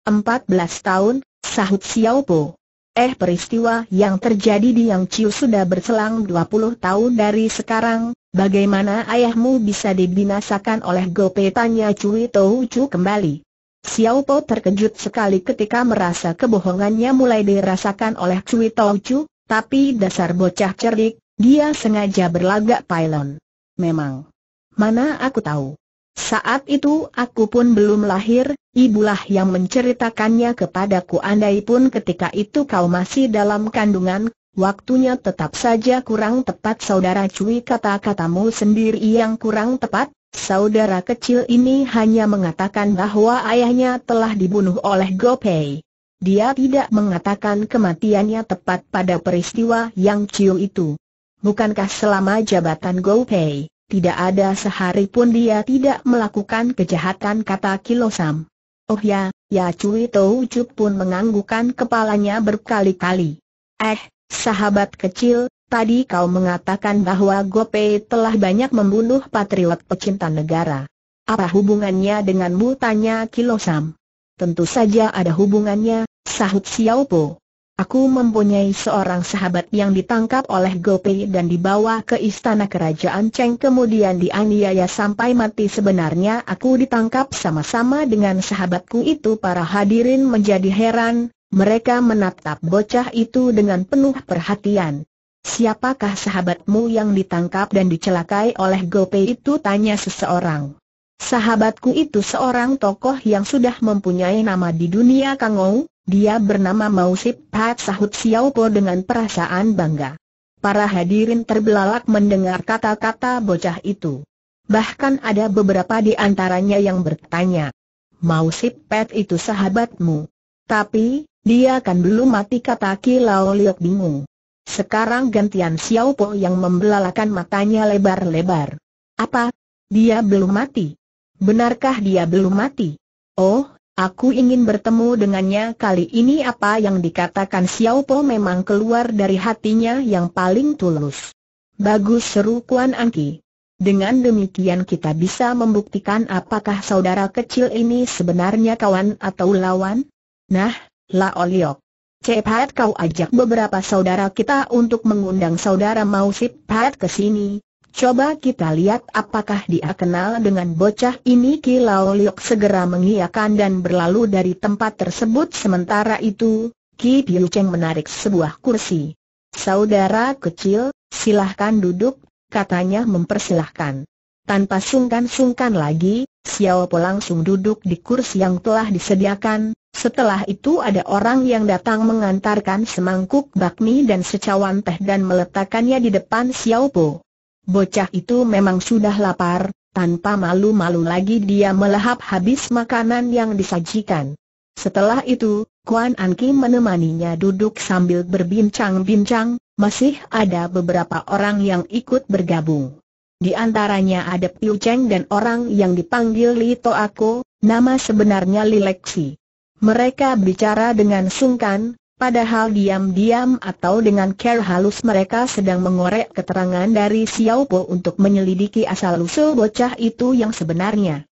S1: Empat 14 tahun, sahut Xiao Po. Eh peristiwa yang terjadi di Yang Chiu sudah berselang 20 tahun dari sekarang, bagaimana ayahmu bisa dibinasakan oleh gopei? tanya Cui Taucu kembali. Xiao Po terkejut sekali ketika merasa kebohongannya mulai dirasakan oleh Cui Tau Chu, tapi dasar bocah cerdik, dia sengaja berlagak pylon. Memang. Mana aku tahu. Saat itu aku pun belum lahir, ibulah yang menceritakannya kepadaku andai pun ketika itu kau masih dalam kandungan, waktunya tetap saja kurang tepat saudara Cui kata-katamu sendiri yang kurang tepat, Saudara kecil ini hanya mengatakan bahwa ayahnya telah dibunuh oleh Gopei. Dia tidak mengatakan kematiannya tepat pada peristiwa yang ciu itu. Bukankah selama jabatan Gopei, tidak ada sehari pun dia tidak melakukan kejahatan kata Kilosam. Oh ya, ya Cui Tou pun menganggukan kepalanya berkali-kali. Eh, sahabat kecil, Tadi kau mengatakan bahwa Gope telah banyak membunuh patriot pecinta negara. Apa hubungannya denganmu? Tanya Kilosam. Tentu saja ada hubungannya, sahut Xiaopo. Aku mempunyai seorang sahabat yang ditangkap oleh Gope dan dibawa ke istana kerajaan Cheng kemudian dianiaya sampai mati sebenarnya aku ditangkap sama-sama dengan sahabatku itu para hadirin menjadi heran, mereka menatap bocah itu dengan penuh perhatian. Siapakah sahabatmu yang ditangkap dan dicelakai oleh Gope itu tanya seseorang. Sahabatku itu seorang tokoh yang sudah mempunyai nama di dunia Kangou, dia bernama Mausip Pat sahut Xiao Po dengan perasaan bangga. Para hadirin terbelalak mendengar kata-kata bocah itu. Bahkan ada beberapa di antaranya yang bertanya, Mausip Pat itu sahabatmu. Tapi, dia kan belum mati kata Ki Liok bingung. Sekarang gantian Xiao Po yang membelalakan matanya lebar-lebar. Apa? Dia belum mati? Benarkah dia belum mati? Oh, aku ingin bertemu dengannya kali ini apa yang dikatakan Xiao Po memang keluar dari hatinya yang paling tulus. Bagus seru Kuan Angki. Dengan demikian kita bisa membuktikan apakah saudara kecil ini sebenarnya kawan atau lawan? Nah, La oliok. Cepat kau ajak beberapa saudara kita untuk mengundang saudara mau Pat ke sini. Coba kita lihat apakah dia kenal dengan bocah ini Kilau Liok segera mengiyakan dan berlalu dari tempat tersebut sementara itu, Ki Piu Cheng menarik sebuah kursi. Saudara kecil, silahkan duduk, katanya mempersilahkan. Tanpa sungkan-sungkan lagi, Xiaopo langsung duduk di kursi yang telah disediakan, setelah itu ada orang yang datang mengantarkan semangkuk bakmi dan secawan teh dan meletakkannya di depan Xiao Po. Bocah itu memang sudah lapar, tanpa malu-malu lagi dia melahap habis makanan yang disajikan. Setelah itu, Kuan Anki menemaninya duduk sambil berbincang-bincang, masih ada beberapa orang yang ikut bergabung. Di antaranya ada Piu Cheng dan orang yang dipanggil Li To Ako, nama sebenarnya Li Lexi. Mereka bicara dengan sungkan, padahal diam-diam atau dengan care halus mereka sedang mengorek keterangan dari Xiao Po untuk menyelidiki asal-usul bocah itu yang sebenarnya.